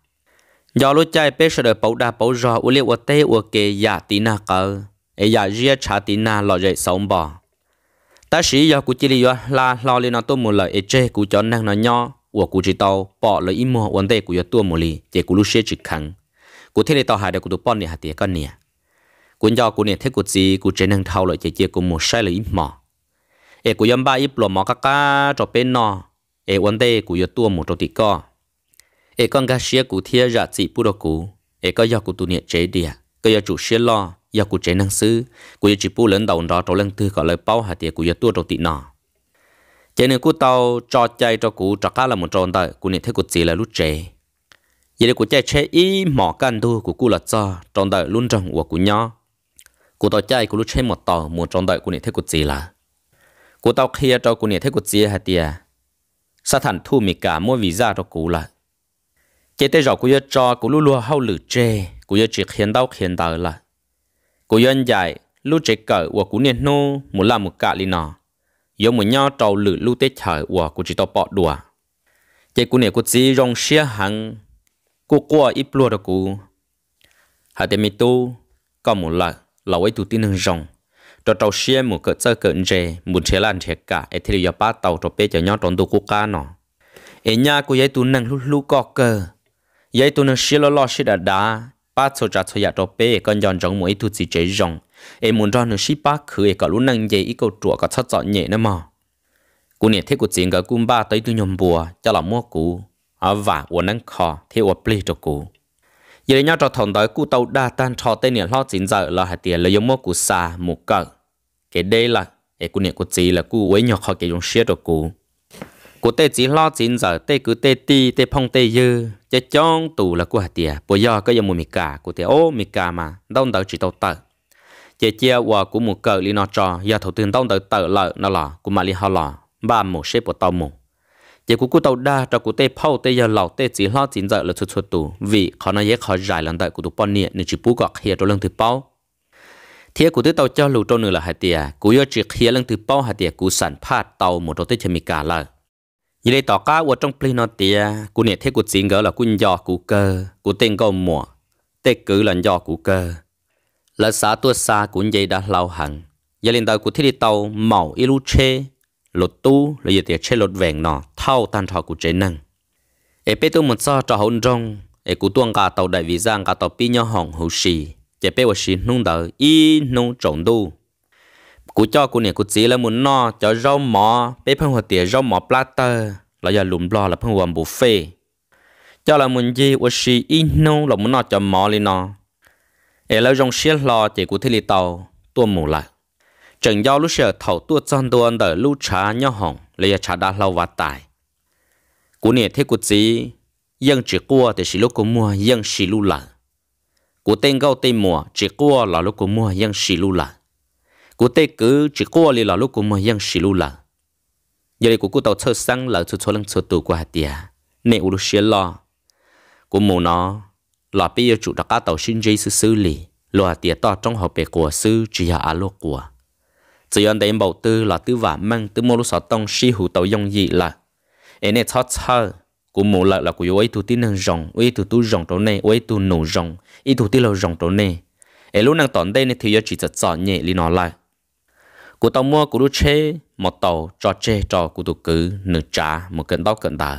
do lúc chơi bên sở đồng bảo đa bảo rõ u liệu u tê u kế giả tí na cơ ai giờ riêng cha tiền na lo dậy sống bỏ ta sĩ giờ cú chỉ lý là lo lên nó tôi một lời ai e chơi cú cho năng nó nhỏ của cụ chỉ tàu bỏ lời im mua vấn đề cú giờ tôi một lì chỉ cú lúc xe chỉ khẳng cú thế này tàu hải được cú tụ bọn này hạt tiền con nè cụ giờ cú nè thấy cú gì cú chỉ năng thâu lời chơi chơi cú một sai lời im mỏ ai cú yếm ba ít e e lo mỏ cá cá cho bên nọ ai vấn đề cú giờ tôi một trò tị co ai con cá xe cú thiê ra chỉ bút được cú, ai có giờ cú tụ nè chơi đi à có giờ chủ xe lo giờ cụ chế năng sư cụ chỉ phụ lớn đầu đó trong lần thứ gọi lời bao hà tiền cụ giờ tua đầu tị nọ chế nên cụ tàu cho chạy cho cụ cho cá là một tròn đời cụ nên thấy cụ chỉ là lúc chế giờ cụ chạy chế ý mỏ căn đu của cụ là cho tròn đời luôn trong của cụ nhỏ cụ tàu chạy cụ lúc chế một tàu một tròn đời cụ nên thấy cụ chỉ là cụ tàu kia cho cụ nên thấy cụ chỉ hà tiền sa thành thu mì cả mua visa cho cụ là chế tê rõ cụ giờ cho cụ lu lúa hao lử chế cụ giờ chỉ khiến đau khiến đời là cô yên dạy lu trẻ cỡ của cú niên nô muốn làm một cả li nọ giống một nhau trầu lử lu tết chở của cô chỉ tao bỏ đùa chạy cú này cô chỉ rong xia hàng cô qua ít lúa đó cô hà tê mi tu có một lần là ấy tụ tin hưng rong cho trầu xia một cỡ chơi cỡ nhẹ muốn chế lan chế cả ấy thì giờ ba tàu cho bé cho nhau trốn tụ cô cá nọ ấy nhà cô giấy tu năng lu lu có cơ giấy tu năng xia lo lo xia đã đá ba số trả số giá đó bé con nhon trong mỗi tu chỉ chế rong em muốn cho nó ship ba khử cả luôn năng dễ ít câu trụa cả thất dọn nhẹ nữa mà cú nè thấy cú chuyện cái cung ba tới tu nhom bùa cho là mua cú à và uốn năng khó thì uốn plei cho cú giờ nhau cho thằng tới cú tàu đa tan cho tên nè lo chín giờ là hạt tiền là giống mua cú xa một cỡ cái đây là cái cú nè cú chỉ là cú quấy nhỏ khó cái giống share cho cú bộ tê chỉ lo chín giờ tê cứ tê ti tê phong tê dư cho chong tù là của hạt tiề bộ do có dùng mì cà của tê ô mì cà mà đông đầu chỉ tàu tờ chế chia qua của một cờ li nó trò giờ thủ tướng đông đầu tờ lợ nó lò của mà li họ lò ba mù xếp bộ tàu mù chế của cụ tàu đa cho cụ tê phâu tê giờ lầu tê chỉ lo chín giờ là xuất xuất tù vì khó nói dễ khó giải lần đợi của tụ bọn nè nên chỉ bú gọt hiệp trong lần thứ bao thế của tê tàu cho lù trâu nữa là hạt tiề của do chỉ hiệp lần thứ bao hạt tiề của sản phát tàu một đầu tê chỉ mì cà lợ như đây tỏ cá ở trong pli nó tía cú nè thế cú xin gỡ là cú nhỏ cú cơ cú tên gom mùa tê cử là nhỏ cú cơ là xa tua xa cú dây đã lâu hẳn giờ lên tàu cú thiết đi tàu màu ilu che lột tu là giờ tiệt chê lột vẹn nọ thao tan thọ cú chế năng ê bé tôi một sao cho hôn rong ê cú tuông cả tàu đại vi giang cả tàu pi nhau hỏng hữu xì chế bé và xì nung đỡ y nung trộn đu cú cho cú nè cú chỉ là muốn no cho rau mỏ bé phong hoa tiệt rau mỏ platter là giờ lùm lo là phong hoa buffet cho là muốn gì ở xí in nô là muốn no cho mỏ lên no để lâu trong xiết lo chỉ cú thế li tàu tua mù lại chừng do lúc sợ thầu tua chân tua đỡ lúc trà nhau hồng lấy trà đã lâu và tài cú nè thấy cú chỉ dân chỉ cua thì xí lúc cú mua dân xí lu lại cú tên gâu tên mùa chỉ cua là lúc cú mua dân xí lu lại cụ tê cứ chỉ qua lì là lúc cú mà yang xì lu là giờ đây cụ cú tàu chơi sang là chơi chơi lăng chơi tù qua tiệt nè u lu xí lo cú mù nó là bây giờ chủ đặc cá tàu xin dây sư xử lì lo tiệt to trong hộp bể của sư chỉ hạ alo của chỉ anh đem bầu tư là tư vả mang tư mô lu sọ tông xí hủ tàu yong dị là em nè chót chơi cú mù lại là cụ yếu ấy tụ tin năng rồng ấy tụ tu rồng chỗ này ấy tụ nổ rồng ấy tụ tin lâu rồng chỗ này em năng tòn đây nè thì giờ chỉ chọn nhẹ li nó lại cụ tàu mua cụ đu chê một tàu cho chê cho cụ tụ cứ nửa trả một cơn đau cơn đau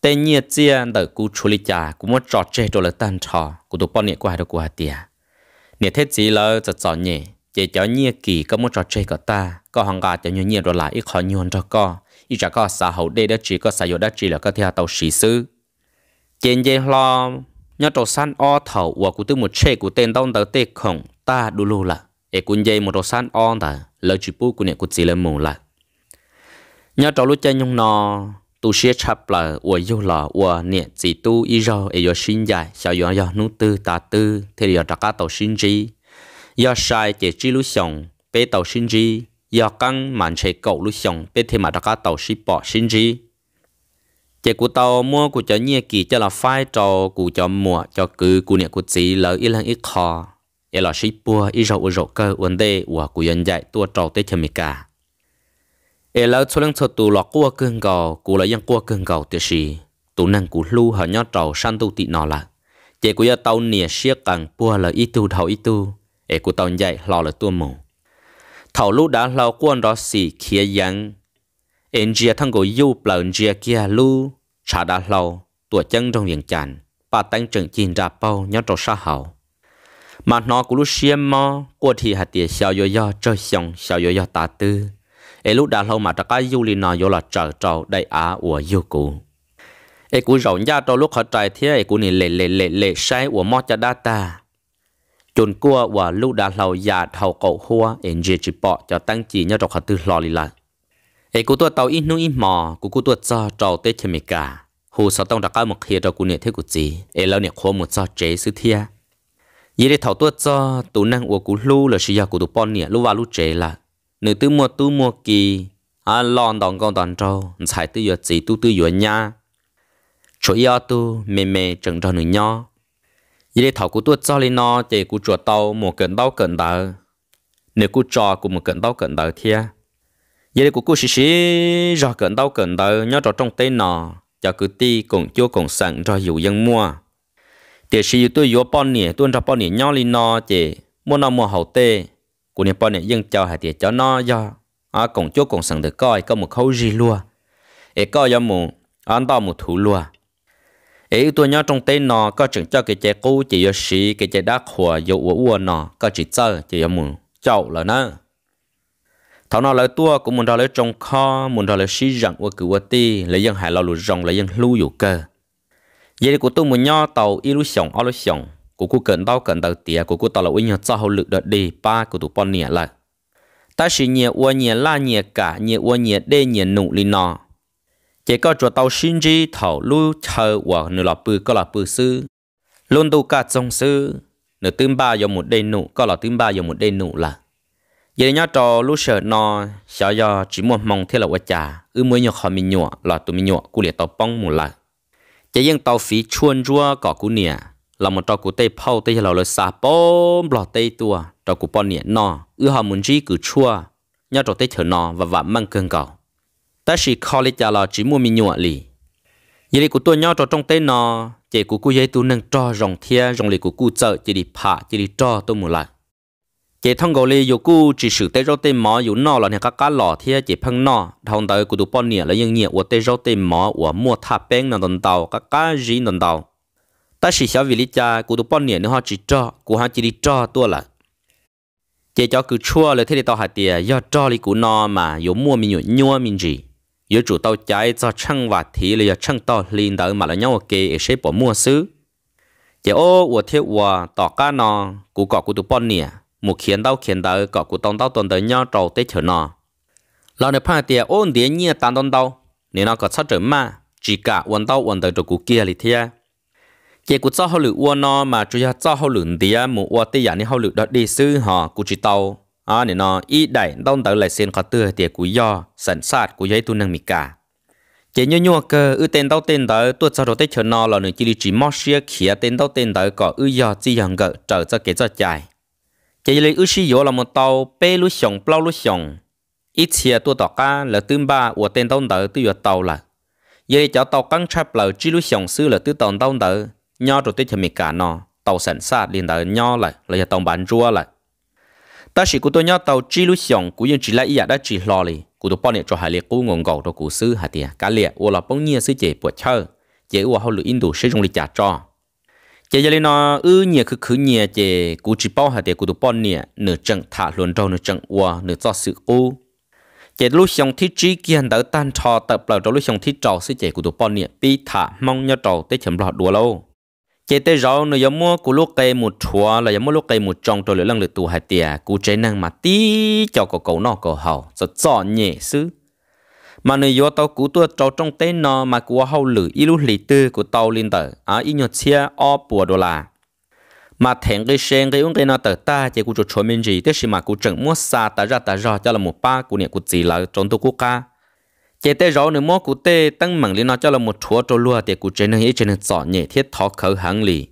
tên nhiệt chia đỡ cụ chú lý trả cụ mua cho chê cho lỡ tan trò cụ tụ bọn nhiệt qua đâu cụ hạt tiền nhiệt thế gì lỡ cho cho nhẹ chỉ cho nhiệt kỳ có mua cho chê có ta có hàng gà cho nhiều nhiệt rồi lại ít khó nhuận cho co ít trả có xã hậu đê đó chỉ có xã hậu đó chỉ là có theo tàu sĩ sư trên dây lo nhớ trâu san o thầu của cụ tư một chê cụ tên đông tàu tê khổng ta đu lù là e kun dây một đồ san on ta lỡ chụp bu của nè của chỉ là mù là nhớ trâu lúc chơi nhung nọ tu sĩ chập là ủa yêu là ủa nè chỉ tu ý rồi e yo sinh dài sao yo yo nu tư ta tư thế yo đặc cá tàu sinh gì yo sai chỉ chỉ lúc sống bé tàu sinh gì yo căng màn che cậu lúc sống bé thế mà đặc cá tàu sĩ bỏ sinh gì chỉ của tàu mua của cho nhẹ kỳ cho là phai trò của cho mua cho cứ của nè của chỉ lỡ ít lần ít khó ye lo shi bua i rau u rau cơ uốn đê và dạy tua trâu tê chemi cả ye lo số lượng số tu lo cua cương gò cú lo yang cua cương gò tê shi tu năng cú lu hở nhót trâu san tu tị nọ là chỉ cú ye tàu nia siết càng bua là ít tu thầu ít tu ye cú tàu dạy lo là tua mù thầu lu đã lo quan đó xì kia yang em chia thằng gò yêu bờ chia kia lu trả đã lo tua chân trong viện chàn bà tăng trưởng chín ra bao nhót trâu sa hậu mà nó cũng lúc xem mà của thì hạt tiền sao yo yo chơi xong sao yo yo ta tư ấy lúc đã lâu mà ta cái du lịch nào yo là trở trầu đại á của yêu cụ ấy cũng rộng ra trong lúc họ trai thế ấy cũng nhìn lệ lệ lệ lệ sai của mò cho đa ta chuẩn qua và lúc đã lâu già thầu cậu hoa em dễ chỉ bỏ cho tăng chỉ nhớ trong họ tư lo lì lại ấy cũng tôi tàu ít nu ít mò cũng cũng tôi cho trầu tết cả, hồ sao tông đã cái một khi cho cũng nè thế của gì ấy lâu nè khô một cho chế sứ thiệp giờ để thảo tuất cho tụ năng của cú lưu là sử dụng của tụ pon nè lưu và lưu trẻ là nữ tư mua tu mua kì à lon đòn con đòn trâu giải tư giờ chỉ tu tư giờ nha chỗ yêu tu mềm mềm chẳng cho nữ nho giờ để thảo cú tuất cho lên nó chỉ cú chuột tàu mua cận đau cận đỡ nữ cú trò của mua cận đau cận đỡ thia giờ để cú cú xí xí rồi cẩn đau cẩn đỡ nhớ trò trong tên nọ cho cứ ti cũng chưa cũng sẵn cho dù dân mua tiền dụng tôi yếu bao nhiêu tôi cho bao nhiêu nhau lên nó chỉ mua nó mua hậu tê của nhà bao nhiêu dân cho hạt tiền cho nó do à cũng chúa cũng sẵn được coi có một khâu gì luôn ấy coi do mù ăn to một thủ luôn ấy tôi nhớ trong tên nó có chừng cho cái trái cũ chỉ yếu sĩ cái trái đá khỏa yếu uo uo nó có chỉ chơi chỉ yếu mù chậu là nó thảo nào lấy tua cũng muốn ra lấy trong kho muốn ra lấy sĩ rằng uo cứ uo ti lấy dân hải lo lụt rồng lấy dân lưu dụ cơ giờ của tôi muốn nhau tàu illusion illusion của cô cần đau cần đầu tía của cô tàu là uy nhau cho hậu lực đợt đi ba của tụ bọn nhẹ lại ta chỉ nhẹ ua nhẹ la nhẹ cả nhẹ ua nhẹ đê nhẹ nụ lì nọ chỉ có cho tàu sinh gì thầu lu chờ và nửa là bự có là bự sư luôn tu cả trong sư nửa tương ba dòng một đê nụ có là tương ba dòng một đê nụ là giờ nhau trò lúc sợ nó sợ do chỉ muốn mong thế là quá trà ư mới nhau họ mình nhọ là tụi mình nhọ cụ liệt tàu bông một lại chỉ riêng tàu phí chuôn rua cỏ cú nè là một trò cú tây phao tây là lời xà bom lọt tây tua trò cú bọn nè nọ ư họ muốn gì cứ chua nhớ trò tây thở nọ và vả mang cơn cầu ta chỉ college là, là chỉ mua mình nhọ lì vậy cú tôi nhớ trò trong tây nọ chỉ cú cú dây tu nâng trò rồng thia rồng lì cú cú chợ chỉ đi phá chỉ đi trò tôi muốn lại chỉ thằng gọi li dù cú chỉ sử tế rau tên mỏ dù nọ là các cá lò thì chỉ phăng nọ thằng tới cụ tụ bọn nhẹ là những nhẹ của tế rau tên mỏ của mua tháp bén là đồng tàu các cá gì nằm tàu ta chỉ xóa vì lý cha cụ tụ bọn nhẹ nữa họ chỉ cho cụ họ chỉ đi cho tua là chỉ cho cứ chua là thế thì tao hạt tiền do cho li cụ nọ mà dù mua mình nhụa nhua mình gì dù chủ tao trái cho chăng và thì là do chăng tao liền tới mà là nhau kê sẽ bỏ mua xứ chỉ ô của thiếu hòa tỏ cá nọ cụ cọ cụ tụ bọn nhẹ một khiến đau khiến đau có cụ tông đau tuần tới nhau trầu tết chở nọ lão này phải tiền ôn tiền nhia tàn tông đau nên nó có sát trở mà chỉ cả uốn đau uốn tới trầu cụ kia lì thia chỉ cụ cho hậu lự uốn nó mà chủ yếu cho hậu lự tiền một uốn tiền này hậu lự đó đi sư họ cụ chỉ tàu à nên nó ít đẩy đông tới lại xin khó tưa tiền cụ do sẵn sát cụ giấy tu năng mì cả chỉ nhớ nhua cơ ư tên đâu tên đó tôi cho đồ tết chờ nó là người chỉ đi chỉ mót xia khía tên đâu tên đó có ư do chỉ hàng gỡ trở cho kế cho chạy chỉ lấy ước gì yếu là một tàu bể lú sòng bao lú sòng ít xia tua tàu cá là tương ba của tên tàu đỡ tư vào tàu là giờ cho tàu căng chắp lầu chỉ lú sòng sư là tư tàu tàu đỡ nhau rồi tới cho mình cả nó tàu sản sát liền đỡ nhau lại là giờ tàu bán rua lại ta chỉ của tôi nhau tàu chỉ lú sòng cũng như chỉ là ý đã chỉ lo đi, của tôi bao nhiêu cho hai liệt cú ngon gầu cho cụ sư hạt tiền cá liệt ô là bông nhiêu sư chế bữa chơi chế ô hậu lựa in đủ sử dụng để trả cho giờ giờ nó ư ừ, nhẹ cứ cứ nhẹ chè cú chỉ bao hạt để cú tụ bao nhẹ nửa trận thả luồn trâu nửa trận qua nửa do sự ô chè lúc xong thiết trí kiên đỡ tan trò tập lầu trong lúc xong thiết trò sẽ chế cú tụ bao nhẹ bị thả mong nhau trò tới chấm lọt đùa lâu chè tới rồi nửa giờ mua cú lúc cây một chùa là giờ mua lúc cây một trong trâu lửa lăng lửa tụ hạt tiề cú chế năng mà tí cho cậu cậu nọ cậu hậu rồi chọn nhẹ xứ mà nơi yo tàu cú tua trâu trong tên nó mà cú hậu lử ít lúc lì tư của tàu lên tờ à ít nhột chia o bùa đô la mà thèn cái sen cái ông cái nó tờ ta chỉ cú cho chối mình gì tức mà cứu chẳng mua xa ta ra ta ra cho là một ba của niệm cú chỉ là trong tu cú cá chế tê rõ nữa mua cú tê tăng mảng lên nó cho là một chúa trâu lúa thì cứu trên này trên này nơi nhẹ thiết thọ khẩu hàng lì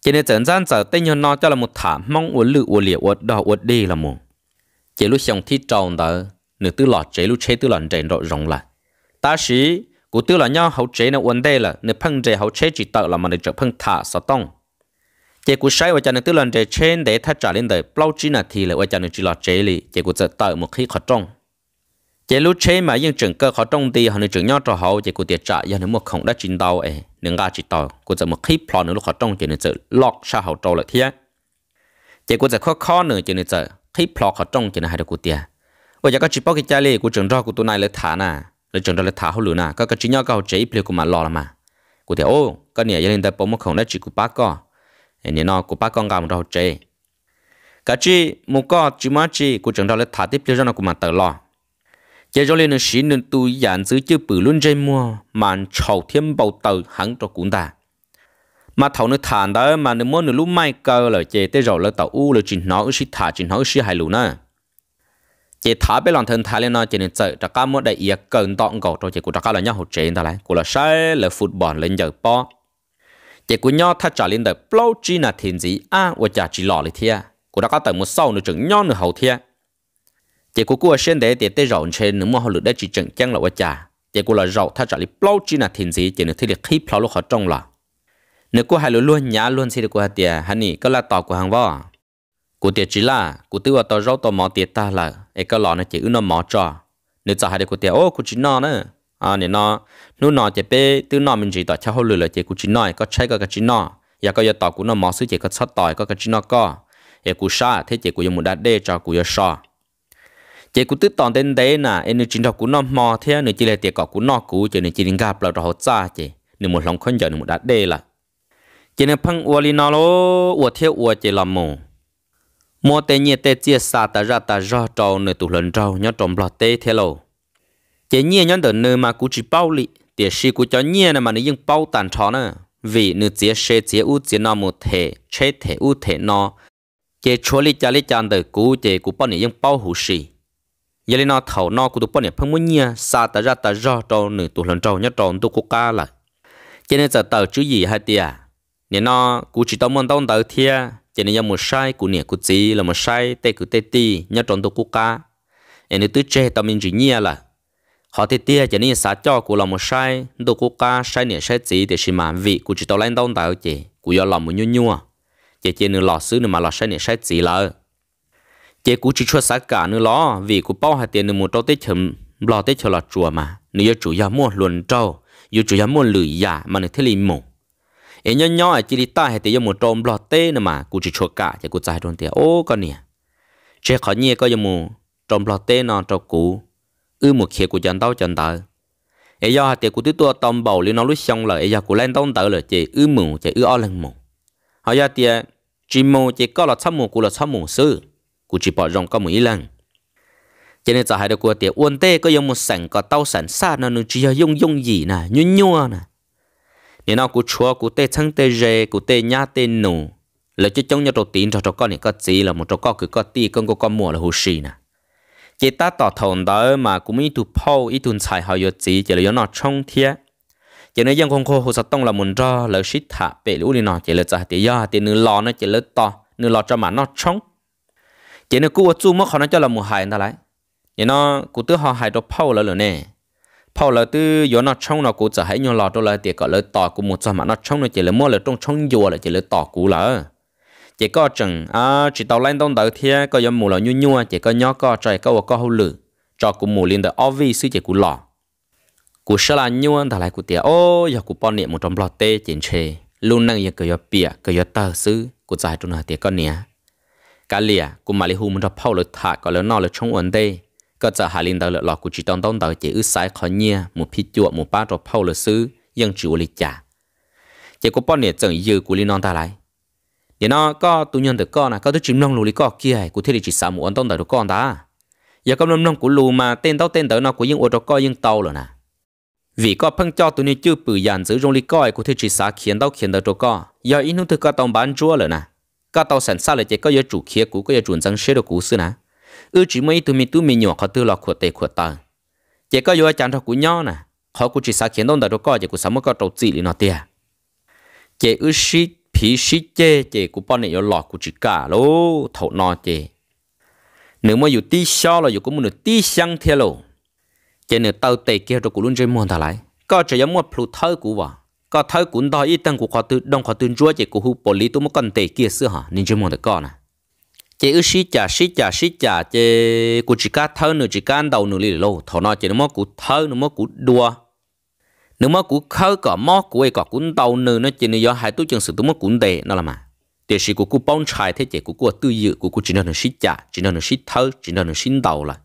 chế nơi trần gian giờ tê nhon nó cho là một thảm mong uốn lự uốn liệt uốn đỏ uốn đi là một chế lúc xong thì tròn đó nửa tư lọ chế lu chế tư lọ chế rồi rộng lại, ta sĩ cú tư lọ nhau hậu chế nó vấn đề là nửa phân chế hậu chế chỉ tạo là mà nửa trở phân thả sao tông chế cú sai và cho nửa tư lọ chế trên để thắt trả lên đời bao chi là thì là và cho nửa chỉ lọ chế lì chế cú sẽ tạo một khi khó trông chế lu chế mà những trường cơ khó trông thì họ nửa trường nhau cho hậu chế cú tiệt trả do nửa một không đã chín đầu ấy nửa ga chỉ tạo cú sẽ một khi plon nửa lúc khó trông chế nửa sẽ lọt xa hậu trâu lại thế chế cú sẽ khó khó nửa chế nửa sẽ khi plon khó trông chế nửa hai đứa cú tiệt và giờ các chị bao cái cha lê của trường rau của tụi này là thả nè là trường đó là thả hậu lửa nè các các chị nhau câu chế plei của mà lo là mà của thì ô cái này lên tới bốn một khổng đó chỉ của ba con nên nó của bác con gà một đầu chế các chị một co, chỉ má chị của trường đó là thả tiếp plei cho nó của mà tờ lo chế cho lên là xí nên tôi dàn giữ chứ bự luôn dây mua mà chầu thêm bầu tờ hẳn cho cũng ta mà thầu nó thả đó mà nó muốn nó lúc mai cơ là chế tới rồi là tàu u là chỉ nó chỉ thả chỉ nó chỉ hài lù nữa chỉ thả bé lòng thân thái lên nó chỉ nên chơi trả cá muốn đại ý cần tọn cổ rồi chỉ của trả cá là nhau hỗ trợ ta lại của là sai là football lên giờ po chỉ của nhau thắt trả lên được blow chi là thiên gì à và trả chỉ lọ lên thia của đã có tận một sau nữa chừng nhau nữa hậu thia chỉ của của sen để tiền tê rộng trên nữa mua hậu lượt đấy chỉ chừng chăng là và trả chỉ của là rậu thắt trả lên blow chi là thiên gì chỉ nên thấy được khi plau lúc họ trong là nếu của hai lúa luôn nhá luôn xí được của tiề hắn nỉ có là tỏ của hàng võ cụ tiệt chỉ là cụ tư vào tàu rau tàu mỏ tiệt ta là ấy cái lò này chỉ nó mỏ cho, nếu cho hai đứa cụ tiệt ô cụ chỉ nó nữa à nè nó nu nó chỉ bé tư nó mình chỉ tỏ cháu hậu lười là chỉ cụ chỉ nó có trái có cái chỉ nó giờ dạ có giờ tàu cụ nó mỏ xứ chỉ có sót tỏi có cái chỉ nó có ấy dạ cụ sa thế chỉ cụ dùng một đá đê cho cụ giờ so chỉ cụ tư tòn đến đấy nè em nếu chỉ đó cụ nó mò thế nếu chỉ là tiệt cọ cụ nó cụ chỉ nếu chỉ đến gặp là đó hậu chỉ nếu một lòng khôn giờ nếu một đá đê là chỉ nên phăng uali nó lo uo theo uo chỉ làm mồ mua tê nhiệt tê chia xa ta ra ta ra trâu nửa tù lần trâu nhớ trộm lọt tê thế lầu chế nhiệt nhớ đợt nửa mà cú chỉ bao lị tiệt si cú cho nhiệt nè mà nó dưng bao tàn chó nè vì nửa chế xe chế u chế nó một thể chế thể u thể nó chế chúa lị cha lị chan đợt cú chế cú bao nửa dưng bao hủ sĩ giờ lị nó thầu nó cú tụ bao nửa phong muốn nhiệt xa ta ra ta ra trâu nửa tù lần trâu nhớ trộm tụ cú ca lại chế nên giờ tờ chứ gì hay tia nên nó cú chỉ tao muốn tao tờ thiệt cho nên một sai của nè của chị là một sai tê của tê ti nhớ tròn tôi của cá em tứ chơi tao mình chỉ nhia là họ tê ti cho nên xã cho của là một sai tôi của cá sai nè sai chị để xí mà vị của chị tao lên đâu tao chị của do lòng một nhua nhua chị chị nửa lọ xứ nửa mà lọ sai nè sai chị là chị của chị cho xã cả nửa lọ vị của bao hạt tiền nửa một trâu tết chấm lọ tết cho là chùa mà nửa chủ nhà mua luôn trâu yêu chủ nhà mua lười giả mà nửa thế lì mộng em nhỏ chỉ đi ta hay thì một trộm lọt tê nữa mà chỉ chua cả chỉ cụ giải đồn tiền ô con nè chế khó nhẹ có một trộm lọt tê nó cho cụ ư một khi cụ chân tao chân tao em do thì cụ tiếp tua tôm bầu liên nó lúc xong là em do cụ lên tông tao là chỉ ư mù chỉ ư o lên mù họ do thì chỉ mù chỉ có là chăm mù cụ là chăm mù sư cụ chỉ bỏ rong có một ý lần cho nên giờ hai đứa cụ thì uốn tê có một sẵn có tao sẵn xa nó nó chỉ dùng dùng gì nè nhún nhua nè nên nó cú chúa cú tê chăng tê rê cú tê nhát tê nụ là chứ chống nhau đầu tiên cho cho con này có gì là một cho con cứ có ti con có con mua là hồ sĩ nè chỉ ta tỏ thòng đó mà cũng ít tu phô ít tu xài họ yết gì chỉ là do nó trong thiệt chỉ nói dân con khô hồ sát tông là muốn cho là xít thả bể lũ đi nọ chỉ là giờ thì do thì nửa lo nó chỉ là to nửa lo cho mà nó trong chỉ nó cú chu chung mất họ nó cho là một hại ta lại chỉ nó cú tứ họ hại cho phô là lửa nè phao là tư gió nó chong nó cũng chả hãy nhau lò đâu la tiệt gọi là tỏ của một sao mà nó chong nó chỉ là mua là trong chong dùa là chỉ là tỏ cũ là chỉ có chừng à chỉ tàu lên đông đầu thế có gió mù là nhu nhu chỉ có nhó có trời có có hậu lử cho cũng mù lên đời ovi sư chỉ của lò của sơ là nhu anh thà lại của tiệt ô giờ của bọn niệm một trong lò tê chỉnh chê luôn năng giờ cái yo bịa cái yo tờ sư của giải trong nó tiệt con nia, cả lìa của mà lấy hù một trong phao là thả có là nó là chong ổn đây ก็จะหาลินเดอร์หลอกกูจีตอนต้นเดอร์เจือสายขอเนียหมูพิจวหมูป้าตัวเผาหรือซื้อยังจิวลิจ่าเจ้ากูป้อนเนี่ยจังยือกูลินอนตาไหลเดี๋ยวน้อก็ตุนยันเดอก็นะก็ต้องจิ้มน้องลูลิก็เกี้ยกูเที่ยจีสามหมูอันต้นเดอร์ก้อนตาอย่ากำลังน้องกูลูมาเต้นเต้าเต้นเดอร์น้อกูยังอดก็ยังเตาเลยนะ vì có phân cho tụi này chưa bự dàn giữ trong lý coi của thế chỉ xã khiến đâu khiến đâu cho co giờ ít nữa thì có tàu bán chúa rồi nè có tàu sản xa lại chỉ có giờ chủ kia cũng có giờ chuẩn răng xe được cú xưa nè ư chỉ mấy tụi mình tụi mình nhỏ khó tư lọ của tề của ta chỉ có vô chẳng thằng cú nhỏ nè khó cú chỉ sao khiến đông đại đồ coi chỉ cú sắm có trâu chỉ lì nó tia chỉ ư sĩ phí sĩ chê chỉ cụ bọn này vô lọ cụ chỉ cả lô thấu nó chỉ nếu mà dù tí xó là dù cũng muốn tí xăng theo lô chỉ nếu tao tề kia rồi cú luôn chơi mua thà lại có chỉ giống một phụ thơ cụ vào có thơ cụ đó ít tăng cú khó tư đông khó tư chúa chỉ cú hú bỏ lý tụi một cần tề kia xưa hả nên chơi mua được con à chế ư xí trả xí trả xí trả chế cụ chỉ cá thơ nữa chỉ cá đầu nữa lì lô thọ nó chế nó mó cụ thơ nó mó cụ đua nó mó cụ khơ cả mó cụ ấy cả cũng đầu nữa nó chế nó do hai tu chân sự tu mó cũng đề nó là mà để xí cụ cụ bông trái thế chế cụ cụ tư dự cụ cụ chỉ nó nó xí trả chỉ nó nó xí thơ chỉ nó nó xí đầu là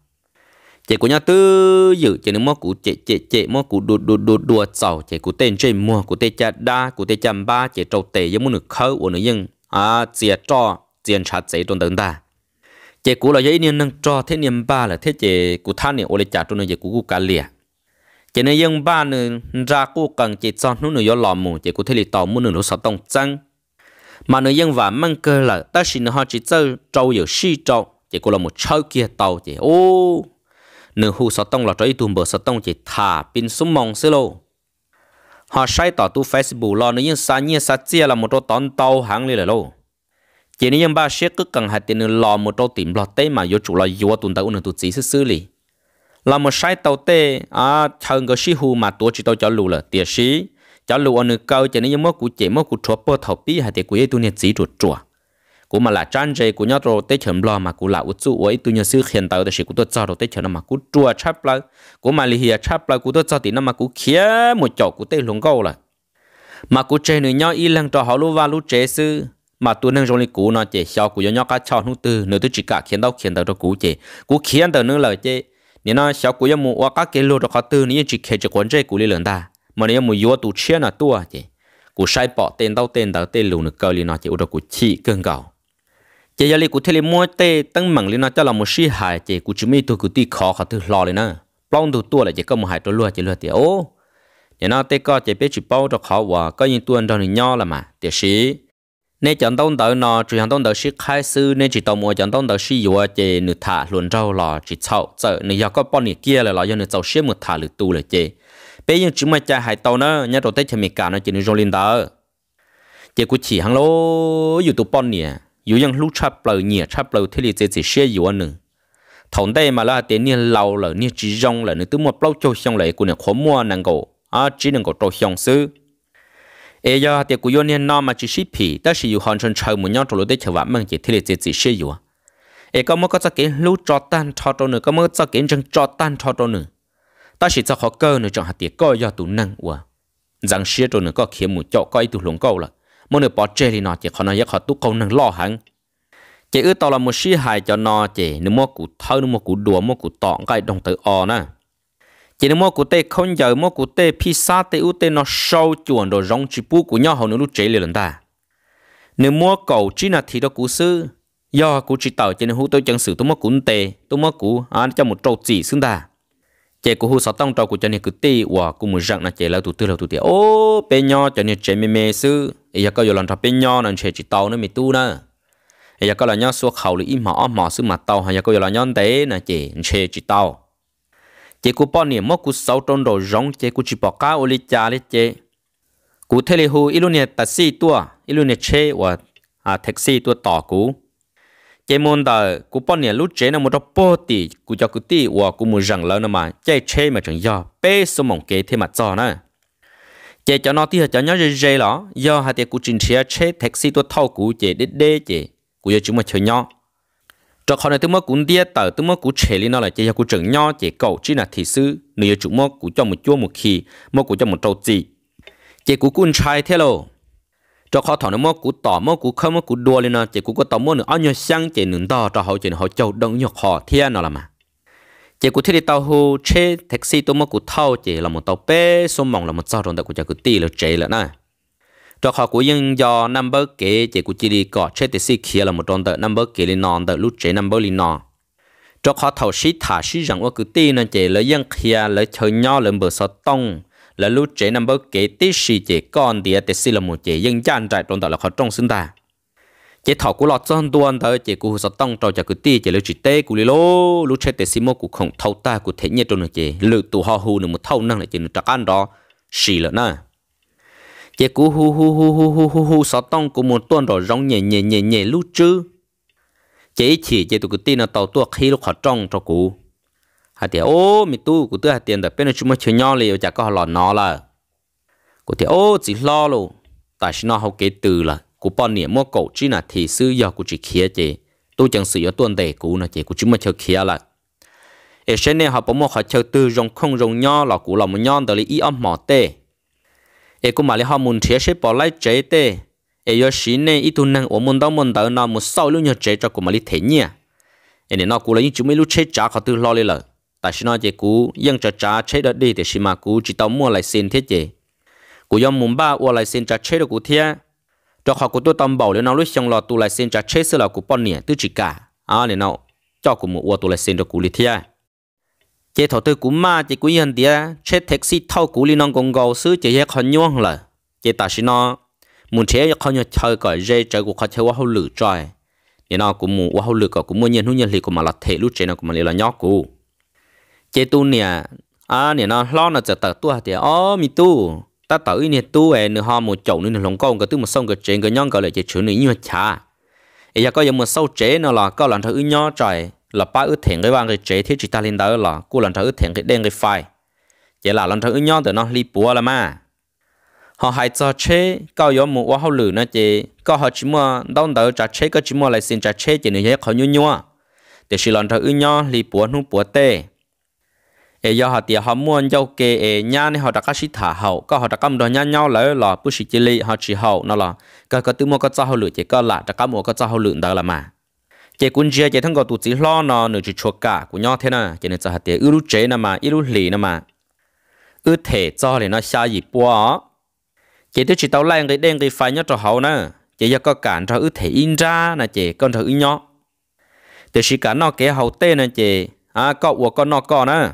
chế của nhà tư dự chế nó mó cụ chế chế chế mó cụ đua đua đua đua sầu chế cụ tên chế mua cụ tên cha đa cụ tên cha ba chế trâu tệ giống muốn nửa khơ của nửa nhưng à chế cho tiền trả giấy tuần tận ta chế cũ là giấy niên năng cho thế niên ba là thế chế cũ than niên ô lệ trả tuần này chế cũ cũ cả lìa chế này dân ba nữa ra cũ cần chế cho nó nữa do lò mù chế cũ thế lì tàu muốn nữa sáu tông trăng mà nữa dân và măng cơ là ta xin họ chỉ chơi trâu giờ si trâu chế cũ là một chơi kia tàu chế ô nửa hù sáu tông là cho trói tùm bờ sáu tông chế thả pin xuống mong xí lô họ sai tỏ tu facebook lo nữa nhưng sa nhiên sa chia là một chỗ tón tàu hàng lì lại lô chỉ nên ba sẽ cứ cần hạt tiền lò một trâu tìm lò tê mà vô chủ là vô tuần tàu nó tụt chỉ sẽ xử lý là một sai tàu tê à thằng cái sĩ hù mà tuổi chỉ tàu cho lù là tiền sĩ cho lù anh câu chỉ nên mất cụ chế mất cụ chúa bơ thầu bi hạt tiền của tôi nên chỉ chuột chuột cũng mà là trang trí của nhau rồi tết chấm lo mà cũng là út chú ấy tôi nhớ sự hiện tại đó thì cũng tôi cho rồi tết chấm mà cũng chuột chắp lại cũng mà lì hiệp chắp lại cũng tôi cho thì nó mà cũng khía một chỗ cũng tết luôn câu là mà cũng chơi nữa nhau y lần cho họ lu và lu chế sư mà tôi nâng trong lịch cũ nó chỉ cho cũ nhỏ cá cho nó từ nửa tôi chỉ cả khiến đâu khiến đâu cho cũ chỉ cũ khiến đâu nửa lời chỉ nên nó cho cũ giống mua các cái lô đó cá từ nên chỉ khe cho quấn chơi cũ lý lớn ta mà nếu mua yếu tụ chia là tua chỉ cũ sai bỏ tên đâu tên đâu tên lù nữa câu lý nó chỉ ở đó cũ chỉ cơn gạo chỉ giờ lý cũ thế lý mua tê tăng mảng lý nó cho là một sĩ hại chỉ cũ chỉ mi tôi cũ ti khó khó từ lo lý nữa plong tụ tua là chỉ có một hại tôi luôn chỉ luôn thì ô nên nó tê có chỉ biết chỉ bao cho khó và có những tuần đó thì nhau là mà tiếc sĩ nên chọn tông tờ nó chỉ hàng tông tờ sĩ khai sư nên chỉ tông mua chọn tông tờ sĩ vừa chế nửa thả luôn rau là chỉ sau giờ nửa giờ có bao nhiêu kia là là do nửa sau xếp một thả lửa tu là chế bây giờ chúng mà cha hải tàu nữa nhớ đầu tết thì mình cả nó chỉ nửa rau lên tờ chế cũng chỉ hàng lô dù tụ bao nhiêu dù ยัง lúc chắp bờ nhỉ chắp bờ thế thì chế chỉ xếp vừa nửa thằng đây mà là tiền niên lâu là niên chỉ rong là nửa tứ một bao nhiêu xong lại của nửa khó mua năng cổ à chỉ năng cổ trâu xong xứ ấy giờ tiệc của yonian nó mà chỉ ship phí ta sử yêu hoàn toàn chờ một nhóm trong lúc đấy chờ vãn bằng chỉ thế là chỉ chỉ sử dụng ấy có mất cái cho kiến lú cho tan cho tôi nữa có mất cho kiến chân cho tan cho tôi nữa ta chỉ cho họ cơ nữa chọn hạt tiệc coi do tụ năng của rằng xia tôi nữa có khiến một chỗ coi tụ lồng câu là mỗi nửa bỏ chơi thì nọ chỉ còn nói giấc họ tụ câu năng lo hẳn chỉ ước tao là một xia hài cho nó chỉ nếu mua cụ thơ nếu mua cụ đùa mua cụ tọn cái đồng tử o nè chỉ nên mua cụ tê không giờ mua cụ tê pizza tê u tê nó sâu chuồn đồ rong chỉ bu của nhau hầu nữa lúc chế liền ta nếu mua cầu chỉ là thì đó cụ sư do cụ chỉ tàu cho nên hú tôi chân sử tôi mua cụ tê tôi mua cụ à cho một trâu chỉ xứng ta chế cụ hú sáu tông trâu cụ cho nên cứ tê và cụ muốn rằng là chế là tụ tư là tụ tê ô bé nhỏ cho nên chế mê mê sư ấy giờ có nhiều lần thọ bé nhỏ nên chế chỉ tàu nó mì tu nữa ấy giờ có là nhau xua khẩu lì mỏ mỏ sư mà tàu hay giờ có nhiều là nhau tế nè chế chế chỉ tàu chế cú bỏ niệm mốc cú sáu trôn đồ rong chế cú chỉ bỏ cá ô li cha li chế cú thế li hu ilu nè taxi tua ilu nè che và à taxi tua tỏ cú chế môn tờ cú bỏ niệm lúc chế nó một đọc bò tì cú cho cú tì và cú muốn rằng lỡ nó mà chế che mà chẳng do bê số mộng kế thêm mặt giò nữa chế cho nó thì cho nhớ dây dây lỏ do hai tiệc cú trình chia chế taxi tua thâu cú chế đế đế chế cú giờ chúng mà chơi nhau cho khó này tôi mới cũng đĩa tờ tôi mới cũng chế lên nó là chỉ có trưởng nho chỉ cầu chỉ là thị sư nửa chúng mới cũng cho một chua một khi mới cũng cho một trâu gì chỉ cũng cũng trai theo lo cho họ thằng nó mới cũng tỏ mới cũng không mới cũng đua lên nó chỉ cũng có tỏ mới nữa ăn nhiều xăng chỉ nửa to cho họ chỉ họ châu đông nhiều họ thế nó là mà chỉ cũng thấy đi tàu hồ chế taxi tôi mới cũng thâu chỉ là một tàu bé số mỏng là một sao rồi đó cũng chỉ cứ tì là chế là na cho họ của dân do number kế chỉ của chỉ đi có chế tế sĩ kia là một trong tờ number kế lên nón tờ lúc chế number lên nón cho họ thấu sĩ thả sĩ rằng ở cứ tin là chỉ lấy dân kia lấy chơi nhau lấy bờ sọt tông là lúc chế number kế tế sĩ chỉ còn thì tế sĩ là một chế dân gian trại trong tờ là họ trong xứng ta chế thọ của lọt dân tuân tờ chế của sọt tông cho cho cứ tin chỉ lấy chỉ tế của lô lúc chế tế sĩ mô của không thâu ta của thế nhiệt trong này chế lựa tụ họ hù nữa một thâu năng là chế nó trắc ăn đó sĩ là na chế cú hu hu hu hu hu hu hu sáu tông của một tuần rồi rong nhè nhè nhè nhè lú chứ chế chỉ chế tụi cái tin là tàu tua khi lúc họ trong cho cú hà tiền ô mi tu của tôi hà tiền đã bên chúng mới chơi nhau liền chả có họ lọt nó là của thì ô chỉ lo luôn tại sao nó học kế từ là của bọn niệm mua cổ chứ là thì sư do của chỉ khía chế tôi chẳng sử dụng tuần để cũ là chế của chúng mới chơi khía là ở trên này họ bảo mua họ chơi từ rong không rong nhau là của lòng nhau tới lấy y âm mỏ tê e cũng mà lấy họ muốn chia sẻ bỏ lại chế tê e yo xin nè ít tu năng ôm muốn đâu muốn đâu nó muốn sau lúc nhớ chế cho cũng mà lấy thế nhỉ e nên nó cũng lấy chúng mấy lúc chế trả họ tự lo lấy lời tại sao nó chỉ cú dân cho trả chế được đi thì xí mà cú chỉ tao mua lại xin thế chứ cú yom muốn ba ua lại xin trả chế được cú thế cho họ cú tôi tâm bảo lấy nó lúc xong lọ tu lại xin trả chế xí là cú bọn nhỉ tư chỉ cả à nên nó cho cú mua ua tu lại xin được cú lý thế chế thổ tư cú ma chế cú yên địa, chế taxi thâu cũ li nong công gầu sứ chế chế khó nhuông là chế ta xin nó muốn chế khó nhuông chơi cởi dây chơi của khó chơi quá hậu lửa trời nên nó cũng muốn quá hậu lửa cả cũng muốn nhận hữu nhận lì của mà là thể lúc chế nó cũng mà là nhóc cũ, chế tu nè à nè nó lo nó nó จะ tự tua thì ó mi tu ta ý nè tu ấy nửa họ một chậu nửa lồng công cái tu một sông cái chuyện cái nhóc cái lại chế chữ nửa như chả ấy giờ có giờ một sâu chế nó là có lần thử nhóc trời là ba ước thèn cái vang cái chế thiết chỉ ta lên đó là cô lần thứ thèn cái đen cái phai chỉ là lần thứ nhon từ nó li bùa là mà họ hay cho chế cao yếu một quá hậu lử nữa chế có họ chỉ mua đón đỡ trả chế có chỉ mua lại xin trả chế chỉ nên khó nhu nhua để chỉ lần thứ nhau li bùa nu bùa tê e do họ tiệt họ mua dâu kê e nha nên họ đã có sĩ thả hậu có họ đã cầm đồ nha nhau lấy là bút sĩ chỉ li họ chỉ hậu nó là có có tự mua có cho hậu lử chỉ có là đã có mua có cho hậu lử đó là mà chế quân chế chế thằng gọi tụt chỉ lo nó nửa chỉ chua cả của nhau thế nè chế nên cho hạt tiền ưu chế nè mà ưu lì nè mà ưu thể cho thì nó xa gì bỏ chế tôi chỉ tao lại cái đen cái phải nhớ cho hậu nè chế giờ có cản cho ưu thể in ra nè chế con cho ưu nhó từ chỉ cả nó kế hậu tê nè chế à có uo con nó có nè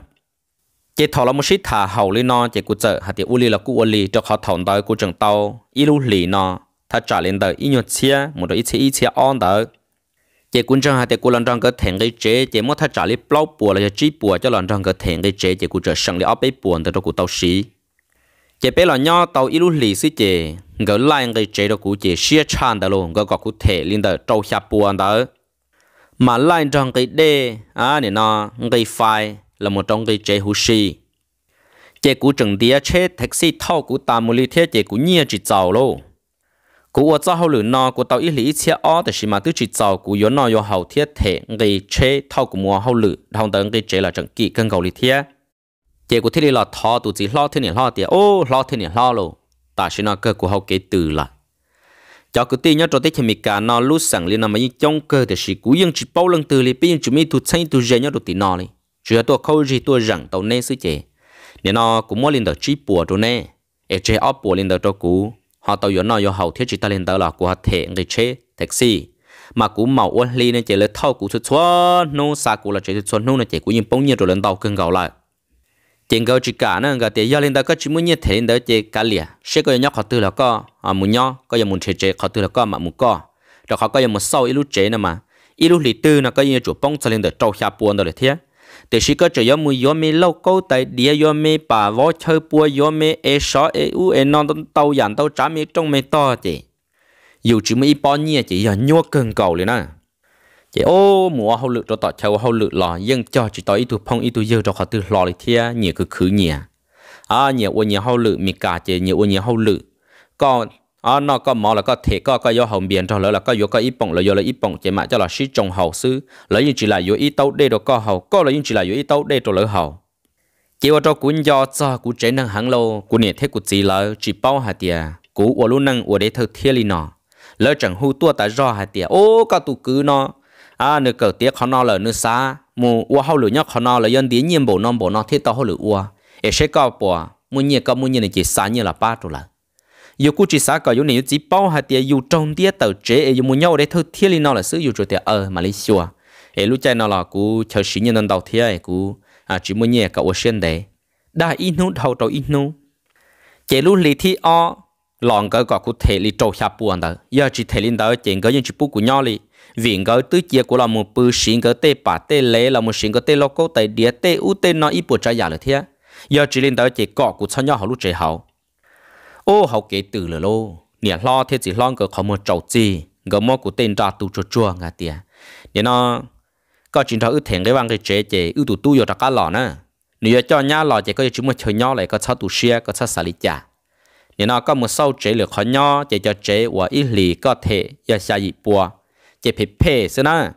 chế thọ là một sĩ thả hậu lên nó chế cũng chở hạt tiền ưu lì là cũng ưu lì cho họ thòng tới cũng chẳng tao ưu lì nó thà trả lên tới ưu nhớ chia một đôi ít chia ít chia on tới chế quân trang hà chế quân lần trang cái thèn cái chế chế mất thay trả lý bao bùa là chỉ bùa cho lần trang cái thèn cái chế chế quân trở sang lý áp bế bùa từ đó của tàu sĩ chế bé là nhau tàu ít lúc lì xí chế ngỡ lại cái chế đó của chế xia chan đó luôn ngỡ có cụ thể liên đó trâu hạ bùa đó mà lại trong cái đê à này nó cái phai là một trong cái chế hữu sĩ chế của trường địa chế taxi thao của ta một lý thế chế của nhiều chỉ giàu luôn cú ở cho hậu lửa nọ cú tàu ít lý chia ó thì xí mà tứ chỉ tàu cú yếu nọ yếu hậu thiết thể người chế thao cú mua hậu lửa thằng tớ gây chế là chẳng kỹ cân cầu lý thiết chế cú thiết lý là thọ tụ chỉ lo thiên nhiên lo tiệt ô lo thiên nhiên lo lô ta xí nọ cơ cú hậu kế từ là. cho cứ tin nhớ cho tới khi mình cả nọ lúc sẵn liền mà như trong cơ thì xí cú yên chỉ bao lần từ lý bây giờ mình tụ xây tụ dễ nhớ được tí nọ đi. chỉ là tôi khâu gì tôi rằng tàu nên sứ chế nên nọ cũng mua liền được chỉ bùa rồi nè ở chế ó bùa liền được cho cú họ tàu yếu nó yếu hậu thiết chỉ ta lên tàu là của họ thể người chế taxi mà cú màu uốn ly nên chỉ là thau cú xuất xuân nô xa cú là chỉ xuất xuân nô nên chỉ cú nhìn bóng nhiên rồi lên tàu cưng gạo lại tiền gạo chỉ cả nên gạo tiền giao lên tàu có chỉ muốn nhiên thế lên đó chỉ cả liền sẽ có nhóc họ tư là co à muốn nhóc có giờ muốn chế chế họ tư là co mà muốn co rồi họ có giờ muốn sau ít lúc chế nữa mà ít lúc lì tư nó có giờ chủ bóng cho lên tàu trâu 下波那里天แต่ชิก็จะยอมมือยอมมีเล่าก็แต่เดียยอมมีป่าวอเชอปัวยอมมีเอชอเออูเอนอนต้นเตาหยันเตาจ้ามีจงไม่ต่อเจอยู่จึงไม่ปอนเนี่ยเจอย่ายั่วเกินเก่าเลยนะเจโอ้หมัวเขาหลุดตัวต่อเชาเขาหลุดหล่อยังจ่อจิตต่ออีตัวพองอีตัวเยอะจะขอตัวหล่อเลยเทียเนี่ยคือคือเนี่ยอ่าเนี่ยวันเนี่ยเขาหลุดมีกาเจเนี่ยวันเนี่ยเขาหลุดก็ à nó có mỏ là có thể có có do hồng biển cho lỡ là có vô có ít bông là vô là ít bông chỉ mà cho là sĩ trồng hậu sư lỡ như chỉ là vô ít tấu đây đồ có hậu có là như chỉ là vô ít tấu đây đồ lỡ hậu chỉ có cho cũng do cho cũng chế năng hàng lâu cũng nhiệt thế cũng chỉ là chỉ bao hạt tiền cũng ở luôn năng ở đây thâu thiên lý nọ, lỡ chẳng hưu tua tại do hạt tiền ô có tụ cứ nọ, à nửa cờ tiếc họ nọ là nửa xa mù ua hậu lửa nhóc họ nọ là yên tiếng nhiên bộ nọ bộ nọ thiết tao hậu lửa ua ấy sẽ có bộ, mua nhiệt có mua nhiệt này chỉ xa như là ba trụ lại yêu cú chỉ xã cậu yêu này yêu chỉ bao hạt tiền yêu trong tiền tàu chế yêu muốn nhau để thôi thiên lý nó là sự yêu cho tiền ở Malaysia, lấy xua ấy lúc chạy nó là cú chờ sĩ nhân đầu thiên cú à chỉ muốn nhẹ cậu xuyên đấy đã ít nô đầu đầu ít nô chế lúc lý thi o lòng cái gọi cú thể lý trâu hạ buồn đó giờ chỉ thể linh đó chuyện cái những chỉ bút của nhau đi. Vì cái tứ chia của là một bự sinh cái tế bà tế lễ là một sinh cái tế lo cố tê địa tế u tế nó ít bộ trái giả là thế giờ chỉ linh đó chỉ cọ của cho nhau họ lúc chế hậu ô hậu kế từ lửa lô nè lo thế chỉ lo ngờ không một trầu chi, ngờ mò của tên ra tu chua chua ngà tiề nè nó có chuyện đó ư thèn cái vang cái chế chế ư tụ tu vô đặc cá lò nè nếu cho nhá lò chế có chỉ muốn chơi nhau lại có sao tu xe có sao xả lý chả nè nó có một sâu chế lửa khó nhau, chế cho chế và ít lì có thể giờ xa dị bùa chế phê phê xưa nè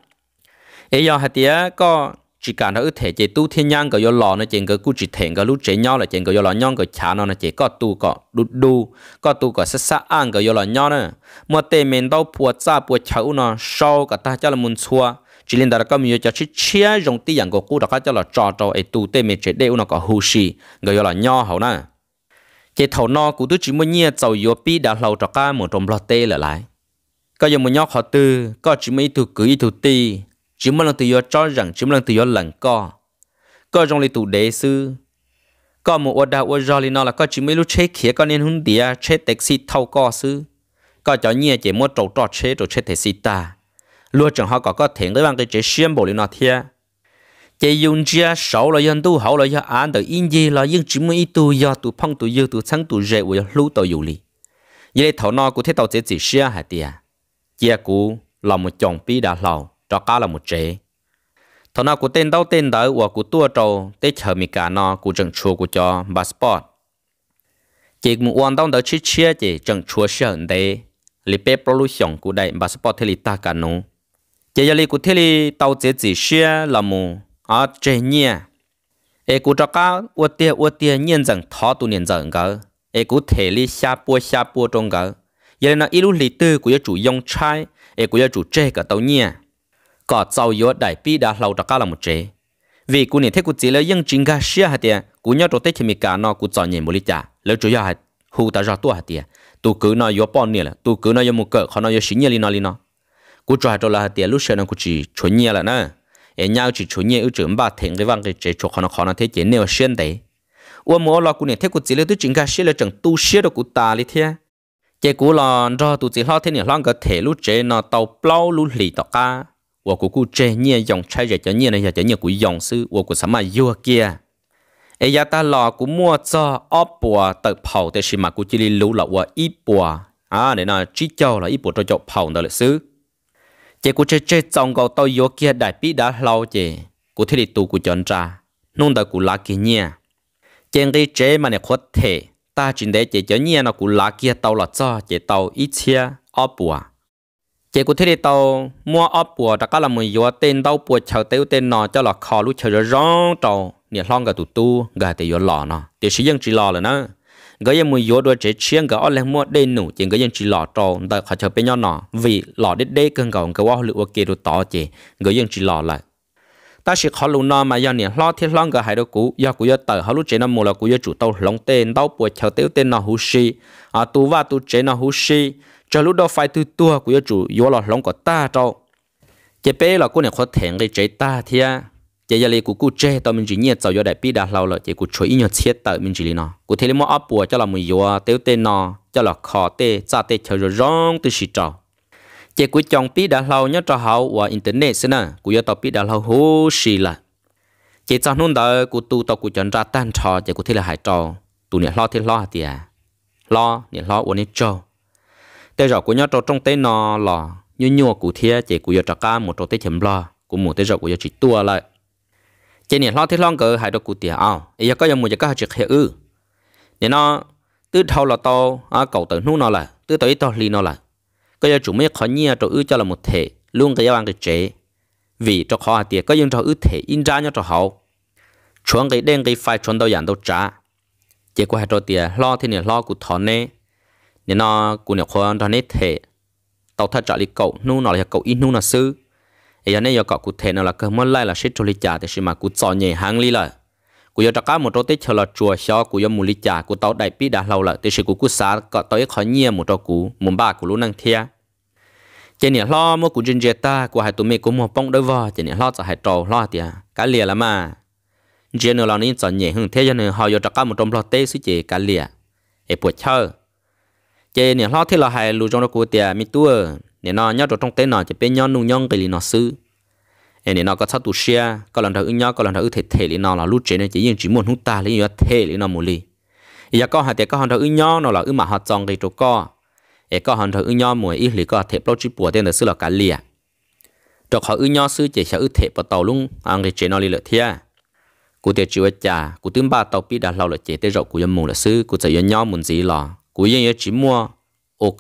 ấy giờ hạt tiề có chỉ cả nó thể chế tu thiên nhang cái yo lò nó chỉ cái cú chỉ thèn cái lú chế nhau là chỉ cái yo lò nhau cái chả nó nó chỉ có tu có đu đu có tu có sát sát ăn cái yo lò nhau nữa mà tê mình đâu bùa cha bùa cháu nó sau cả ta cho là muốn xua chỉ liên đó có nhiều cho chỉ chia dùng tiền dạng của cú đó cho là trò trò ấy tu tê mình chế đều nó có hư sĩ cái yo lò nhau hậu nè chế thầu nó cú tu chỉ muốn nhia cháu yo bi đã lâu cho cả một trong lọ tê lại lại có giờ muốn nhau khó tư có chỉ mấy tu cứ tu tì chỉ muốn lần tự do cho rằng chỉ muốn lần tự do lần co co trong lịch tụ đệ sư co một ua đào ua do lý nó là co chỉ mới lúc chế khía co nên hung địa chế taxi thâu co sư co cho nhẹ chỉ muốn trầu trò chế trầu chế taxi ta luôn chẳng họ có co thể tới bằng cái chế xuyên bộ lý nó thia chỉ dùng chia sáu là dân tu hậu là do an từ yên gì là yên chỉ muốn ít tu do tu phong tu dư tu sáng tu rệ của lũ tàu dù lý vậy thầu nó cũng thế tàu chế chỉ xia hả địa, chia cũ là một chồng pi đã lâu cho cá là một chế thọ nào của tên đâu tên đó và của tua trâu tết chờ mì cả nó của chẳng chua của cho passport chỉ một quan đông đó chỉ chia chỉ chẳng chua sợ đấy li pe pollution của đại bà passport thì ta cả nó chỉ giờ li của thế li tàu chế chỉ chia là mù à chế nhia e của cho cá ua tia ua tia nhân rằng thọ tu nhân rằng gỡ e của thể li xa bua xa bua trong gỡ giờ nó ít lúc lý tư của chủ dòng trai e của chủ chế cả tàu nhia có cháu yếu đại bi đã lâu đã cả là một chế vì cô này thấy cô chỉ là những chính ga xưa hạt tiền cô nhớ đồ tết thì mình cả nó cô chọn nhảy một lý trả lỡ chủ yếu hạt hù ta ra tua hạt tiền tu cứ nó yếu bao nhiêu là tu cứ nó yếu một cỡ khó nó yếu xí nhiều li nó li nó cú cho hạt đồ là hạt tiền lúc xưa nó cô chỉ chuẩn nhiều là nè em nhau chỉ chuẩn nhiều trưởng ba thèn cái văng cái chế cho khó nó khó nó thế chế nêu xuyên đấy ôm mua lo cô này thấy cô chỉ là tu chính ga xưa là chẳng tu xưa đó cô ta li thế chế cú là cho tu chỉ lo thế này lo cái thể lúc chế nó tàu bao lúc lì tọt ca 我姑姑这年用拆着这年呢，也这年姑用是，我姑什么有个？哎呀，他老姑莫做阿婆得跑的是嘛，姑这里留了我一波啊，你那只叫了一波都叫跑的了是。这姑这这中国到有个代笔的老姐，姑这里都姑讲啥，弄得姑拉几年，见个这嘛呢阔体，他真的这这年那姑拉几到了早，这到一切阿婆。chỉ có thế thì tàu mua ốp bùa đã cả là mình vừa tên tàu bùa chờ tiêu tên nọ cho là khó lúc chờ rồi rong trầu nè lon gà tụ tu gà thì vừa lò nọ thì sử dụng chỉ lò là nó gỡ em mình vừa đôi trẻ chiên gỡ lên mua đen nụ chỉ gỡ em chỉ lò trầu đợi họ chờ bên nhau nọ vì lò đít đế cơn gọng cái wow lụa kia đồ tỏ chỉ gỡ em chỉ lò lại ta sẽ khó lù nọ mà do nè lo thiết lon gà hai đồ cũ do cũ do tờ họ lúc trẻ nó mua là cũ do chủ tàu lông tên tàu bùa chờ tiêu tên nọ hú si à tu va tu trẻ nó hú si cho lúc đó phải tu, tua của chủ yếu là lòng của ta cho chế bé là cô này khó thèn cái chế ta thì à chế giờ này của cô chế tao mình chỉ nhớ cháu giờ đại bi đã lâu rồi chế của chuối nhớ chết tao mình chỉ lý nó cô thấy mà áp bùa cho là mình yếu tiêu tiền nó cho là khó tê cha tê chờ rồi rong từ xịt trào chế của chọn bi đã lâu nhớ cho hậu và internet xin à của giờ tao bi đã lâu hồ xì là chế cho nôn đó của tu tao của chọn ra tan trò chế của thấy là hải trò tu này lo thì lo thì à lo này lo uốn này trâu tê rõ của nhau trò trong tê nó là như nhua cụ thia chỉ của giờ trò cá một trò tê chấm lo của một tê rõ của giờ chỉ tua lại trên nè lo thế long cơ hai đồ cụ tiền ao ý có giống một giờ cá chỉ khía ư nên nó từ thâu là to à cầu tử nu nó là từ tới to li nó là có giờ chủ mấy khó nhia trò ư cho là một thể luôn cái giao ăn cái chế vì cho khó tiền có giống cho ư thể in ra nhau cho hậu chuẩn cái đen cái phai chuẩn đâu dạng đâu trả chỉ có hai trò tiền lo thế này lo cụ thọ nè nên nó cũng nhiều khó đó nên thể tàu thật trả lý cậu nu nó là cậu ít nu nó sư ấy giờ này giờ cậu cụ thế nó là cơ mới lại là sẽ cho lý trả thì mà cụ chọn nhẹ hàng lý là cú giờ trả một chỗ tết chờ là chùa xó cú giờ mù lý trả cú tàu đại pi đã lâu là thì sẽ cú cụ xá cậu tới khó nhia một chỗ cú muốn ba cú luôn năng thia chỉ nè lo mua cú chân dệt ta cú hai tụi mình cú mua bông đôi vò chỉ nè lo cho hai trâu lo thì cá lìa là mà chỉ nè lo nên chọn nhẹ hơn thế cho nên họ giờ trả một trong lo tết sư chỉ cá lìa ấy buổi chơi chế nè lo thế là hai lù trong đó cô tiền mi tua nè nó nhớ trong tế nó chỉ bên nhon nung nhon cái li nó em nè nó có sát tu xia có lần đầu ứng nhớ có lần đầu ứng thể thể li nó là lú chế nè chỉ riêng chỉ muốn hút ta li nhớ thể li nó mù li giờ có hai tiền có hòn đầu ứng nhon nó là ứng mà họ chọn cái chỗ co ấy có hòn đầu ứng nhon mùi ít li có thể bao chỉ bùa tên là xứ là cả liệt trọc họ ứng nhon xứ chỉ sẽ ứng thể bắt tàu luôn anh cái chế nó li lợi thiệt cụ tiệt chịu chả cụ tướng ba tàu pi đã lâu là chế tới rộng của dân mù là xứ cụ sẽ dân nhon muốn gì lo cú yên yên chỉ mua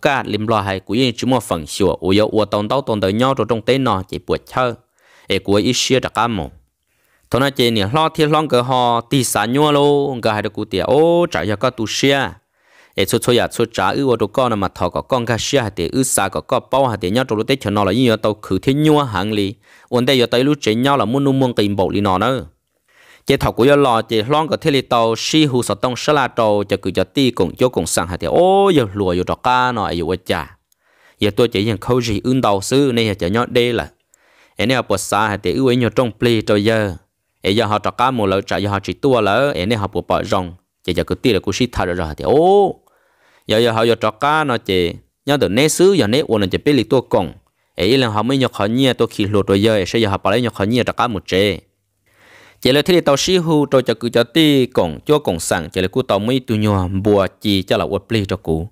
cả lim lo hay cú yên chỉ mua phần xỉu ô yêu ô tông tàu tông nhau rồi trong tế nọ chỉ buộc chơi ê cú ít xia đặc mồm thôi nói chuyện này lo thiên long cơ họ tì sản nhau luôn cơ hai đứa cú tiệt ô trả cho các tu xia ê số số nhà số trả ư ô đồ con mà thọ có con cá xia hay tiệt ư xa có con bao hay tiệt nhau trong lúc tế cho nó là như tàu khử thiên nhau hàng li ổn đây giờ tới lúc chế nhau là muốn nuông muốn kìm bộ li nọ nữa chế thảo của yo lò chế lon có thể li tàu si hu sở tông sơ la tàu cho cứ cho ti cũng cho cũng sang hạt thì ô giờ lùa giờ trọc ca nọ giờ quay chả giờ tôi chỉ nhận khâu gì ưng đầu sư nên cho nhót đê là anh em nào bớt xa hạt thì ưu ấy nhót trong pli cho giờ em giờ họ trọc ca một lỡ trả giờ họ chỉ tua lỡ em nào họ bớt bỏ rong chỉ cho cứ ti là cứ si thảo rồi thì ô giờ giờ họ giờ trọc ca nọ chế nhớ được nét xứ giờ nét uốn là chế pli tua còng ấy là họ mới nhót họ nhia tôi khi lùa tôi giờ sẽ giờ họ bỏ lấy nhót họ nhia trọc ca một chế chỉ là thế thì tàu xí hưu rồi cho cứ cho ti còn cho còn sẵn chỉ là cú tàu mấy tụi nhỏ bùa chỉ cho là uất pli cho cú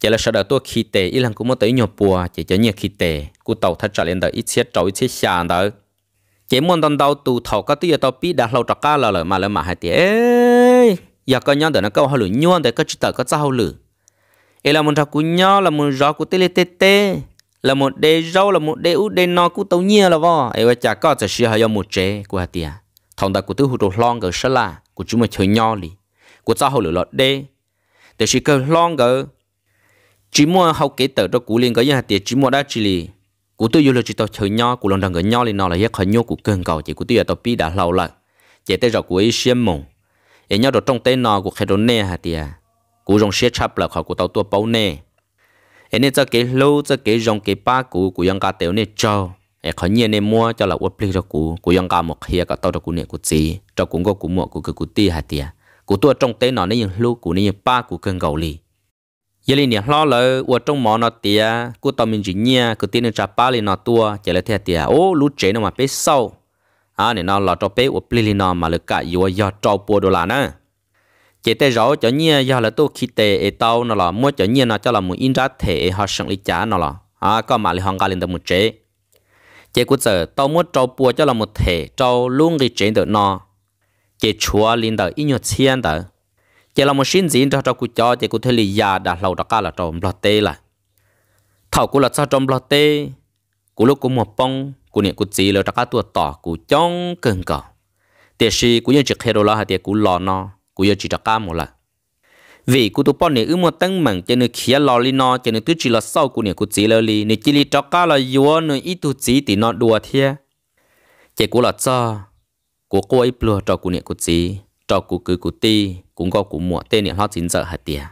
chỉ là sau đó tôi khi tệ ít lần cũng mới tới nhỏ bùa chỉ cho nhiều khi tệ cú tàu thật trả lên đó ít xét trâu ít xét sàn đó chỉ muốn đón đầu tụ thầu các tụi tàu biết đã lâu trắc cá là lời mà lời mà hai tiếng giờ có nhau để nó câu hậu lử nhau để có chữ tờ có sao hậu lử ấy là một trò cú nhau là một rõ cú tê lê tê tê là một đề rau là một đề út đề no cú tàu nhia là vò ấy là chả có sẽ sửa hay một chế của hai tiếng không ta của tứ hụt long gờ sơ là của chúng mà chơi nho lì của sao hậu lửa lọt đê để chỉ cơ long gờ chỉ mua hậu kế tờ đó cú liền có nhà tiền chỉ mua đã chỉ lì của tôi vừa chỉ tao chơi nho của lòng đằng gờ nho lì nó là yak nhau của cần cầu chỉ của tôi tao biết đã lâu rồi, chỉ tới rọc của ấy xiêm mùng ấy nhau đó trong tay nó của khai đồ nè hà tiền cú rong xe chắp là khỏi của tao tua bao nè ấy nên cho cái lâu cho cái rong cái ba cú của yang cá tiểu nè cho เอขอเนี่ยในมัวจะเราอวดปลีจะกูกูยังกามกเฮียก็ตัวจะกูเนี่ยกูจีจะกูก็กูมัวกูคือกูตีหาเตียกูตัวจงเต้นหนอนนี่ยังลูกกูนี่ยังป้ากูเกินเกาหลียลีเนี่ยล้อเลยอวดจงหมอนอเตียกูตอมินจีเนี่ยกูตีนจะป้าลีนอตัวเจริญเทียเตียโอ้รู้เจนมาเป๊ะเศร้าอ่าเนี่ยนอนหลอดจะเป๊ะอวดปลีลีนอมาเลยกะอยู่ว่ายอดจอปัวดอลลาร์นะเจเตร้อจะเนี่ยยอดละตัวคิดเตเอเต้านอหล่อมัวจะเนี่ยนอจะหล่อมืออินจัตเทเอฮอชงลิจานอหล่ออ่าก็มาเลยฮองกาลินตะมุเจ chế cú giờ tao muốn cho bùa cho là một thể cho luôn cái chế được nó chế chúa linh đời ít nhiều chiên đời chế là một sinh diễn cho trâu cú cho chế cú thấy là già đã lâu đã cả là trâu lọt tê là thầu cú là sao trâu lọt tê cú lúc cũng một bông cú niệm cú chỉ là đã cả tua tỏ cú chong cưng cỏ thì sĩ cú như chỉ khai đồ là hai cụ cú lò nó cú như chỉ đã cả một lần vì cụ tụ bọn này ước mơ tăng mảng cho nên khía lò li nó cho nên tứ chỉ là sau cụ này cụ chỉ lò li nên chỉ li cho cá là yếu nên ít tu chỉ thì nó đùa thia chỉ cụ là cho cụ cô ấy plua cho cụ này cụ chỉ cho cụ cứ cụ ti cũng có cụ mua tên này họ chính giờ hạt tiền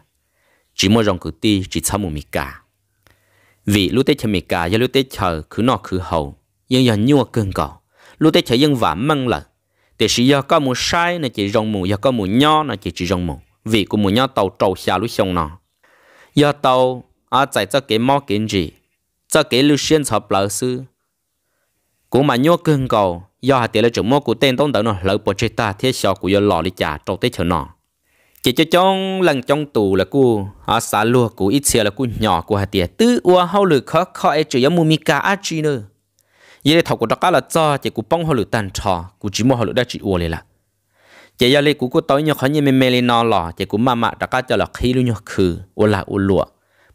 chỉ mua dòng cụ ti chỉ sao một mì cả vì lúc tết chờ mì cả giờ lúc tết chờ cứ nọ cứ hậu, nhưng giờ nhua cơn cỏ lúc tết chờ dân vả măng là để sĩ giờ có mù sai là chỉ dòng mù giờ có mù nho là chỉ chỉ dòng mù vì của muốn nhau tàu trầu xà lối sông nọ do tàu ở tại cho cái mò kiến gì cho cái lưu xuyên hợp lỡ sư cũng mà nhau cưng cầu do hả tiền là chủ mô của tên tông đỡ nọ lỡ bộ chơi ta thiết sọ của do lò đi trả trâu tết chờ nọ chỉ cho trong lần trong tù là cô ở xa lùa của ít xe là cô nhỏ của hạt tiền tứ ua hậu lực khó khó ấy chủ yếu mua mi cá ăn chi nữa vậy thì của đó là cho chỉ của bông hậu lực tàn trò của chỉ mua hậu lực đã chỉ ua này là chỉ giờ này của cô tối nhớ khó như mình mê lên nó lò chỉ của mà mạ đã cá cho là khi luôn nhớ khử u là u lụa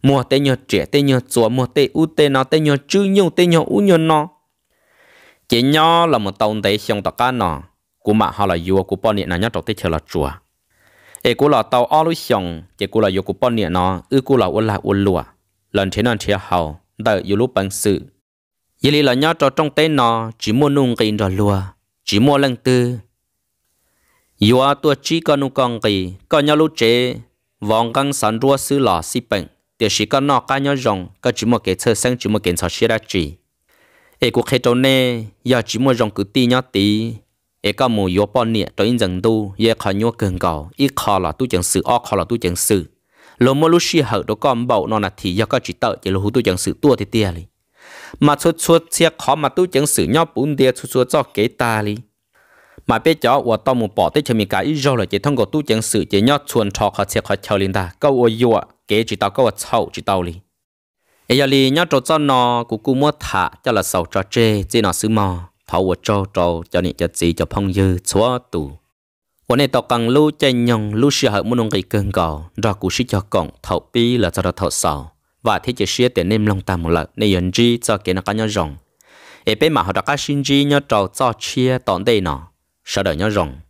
mua tê nhớ trẻ tê nhớ chùa mua tê u tê nó tê nhớ chữ nhung tê nhớ u nhớ nó chỉ nhớ là một tàu tê xong tất cả nó của mạ họ là vua của bọn niệm nó nhớ trọng tê chờ là chùa ê của là tàu ao lối xong chỉ của là vua của bọn niệm nó ư của là u là u lụa lần thế nên thế hậu đợi yêu lúc bằng sự Vậy là nhớ cho trong tên nó chỉ mua nung kinh rồi lùa, chỉ mua lần tư Yua tua chi con nu con kỳ, con nhau lúc chế, vòng căng san rua sư lò si bệnh, tiểu sĩ con nọ ca nhau rồng, có chỉ một cái thơ sang chỉ một cái sọ xí ra chỉ. Ê cuộc khai trâu nè, giờ chỉ một rồng cứ ti nhau tí, ê có mù yếu bọn nịa trở in dần tu, dê khó nhau cường cầu, ít khó là tu chẳng sự, o khó là tu chẳng sự. Lô mô lúc xì hở đó con bầu nó là thì do có chỉ tợ chỉ là hú tu chẳng sự tua thì tia li. Mà chua chua xe khó mà tu chẳng sự nhau bún tia chua chua cho kế ta li mà bây giờ và tao muốn bỏ tới cho mình cái ý rồi chỉ thông qua tu chân sự chỉ nhớ chuẩn trò họ sẽ họ chơi lên ta câu ở yêu kế chỉ tao câu ở sau chỉ tao đi ấy giờ li nhớ trò cho nó cũng cũng mua thả cho là sầu trò chơi, chỉ nó xứ mò thảo ô trò trò cho nên cho gì cho phong dư chúa tù วันนี้ตอกังลู่ใจยงลู่เสียหายมุนงกีเกิงก่อรอกูชิจอกงเท่าปีละจะรอเท่าสาวว่าที่จะเสียแต่เนิ่มลงตามละในยันจีจะเกินกันยองเอเป็นมาหาดักชินจีเนาะเจ้าเจ้าเชียตอนได้เนาะ sợ đời nhỏ rồng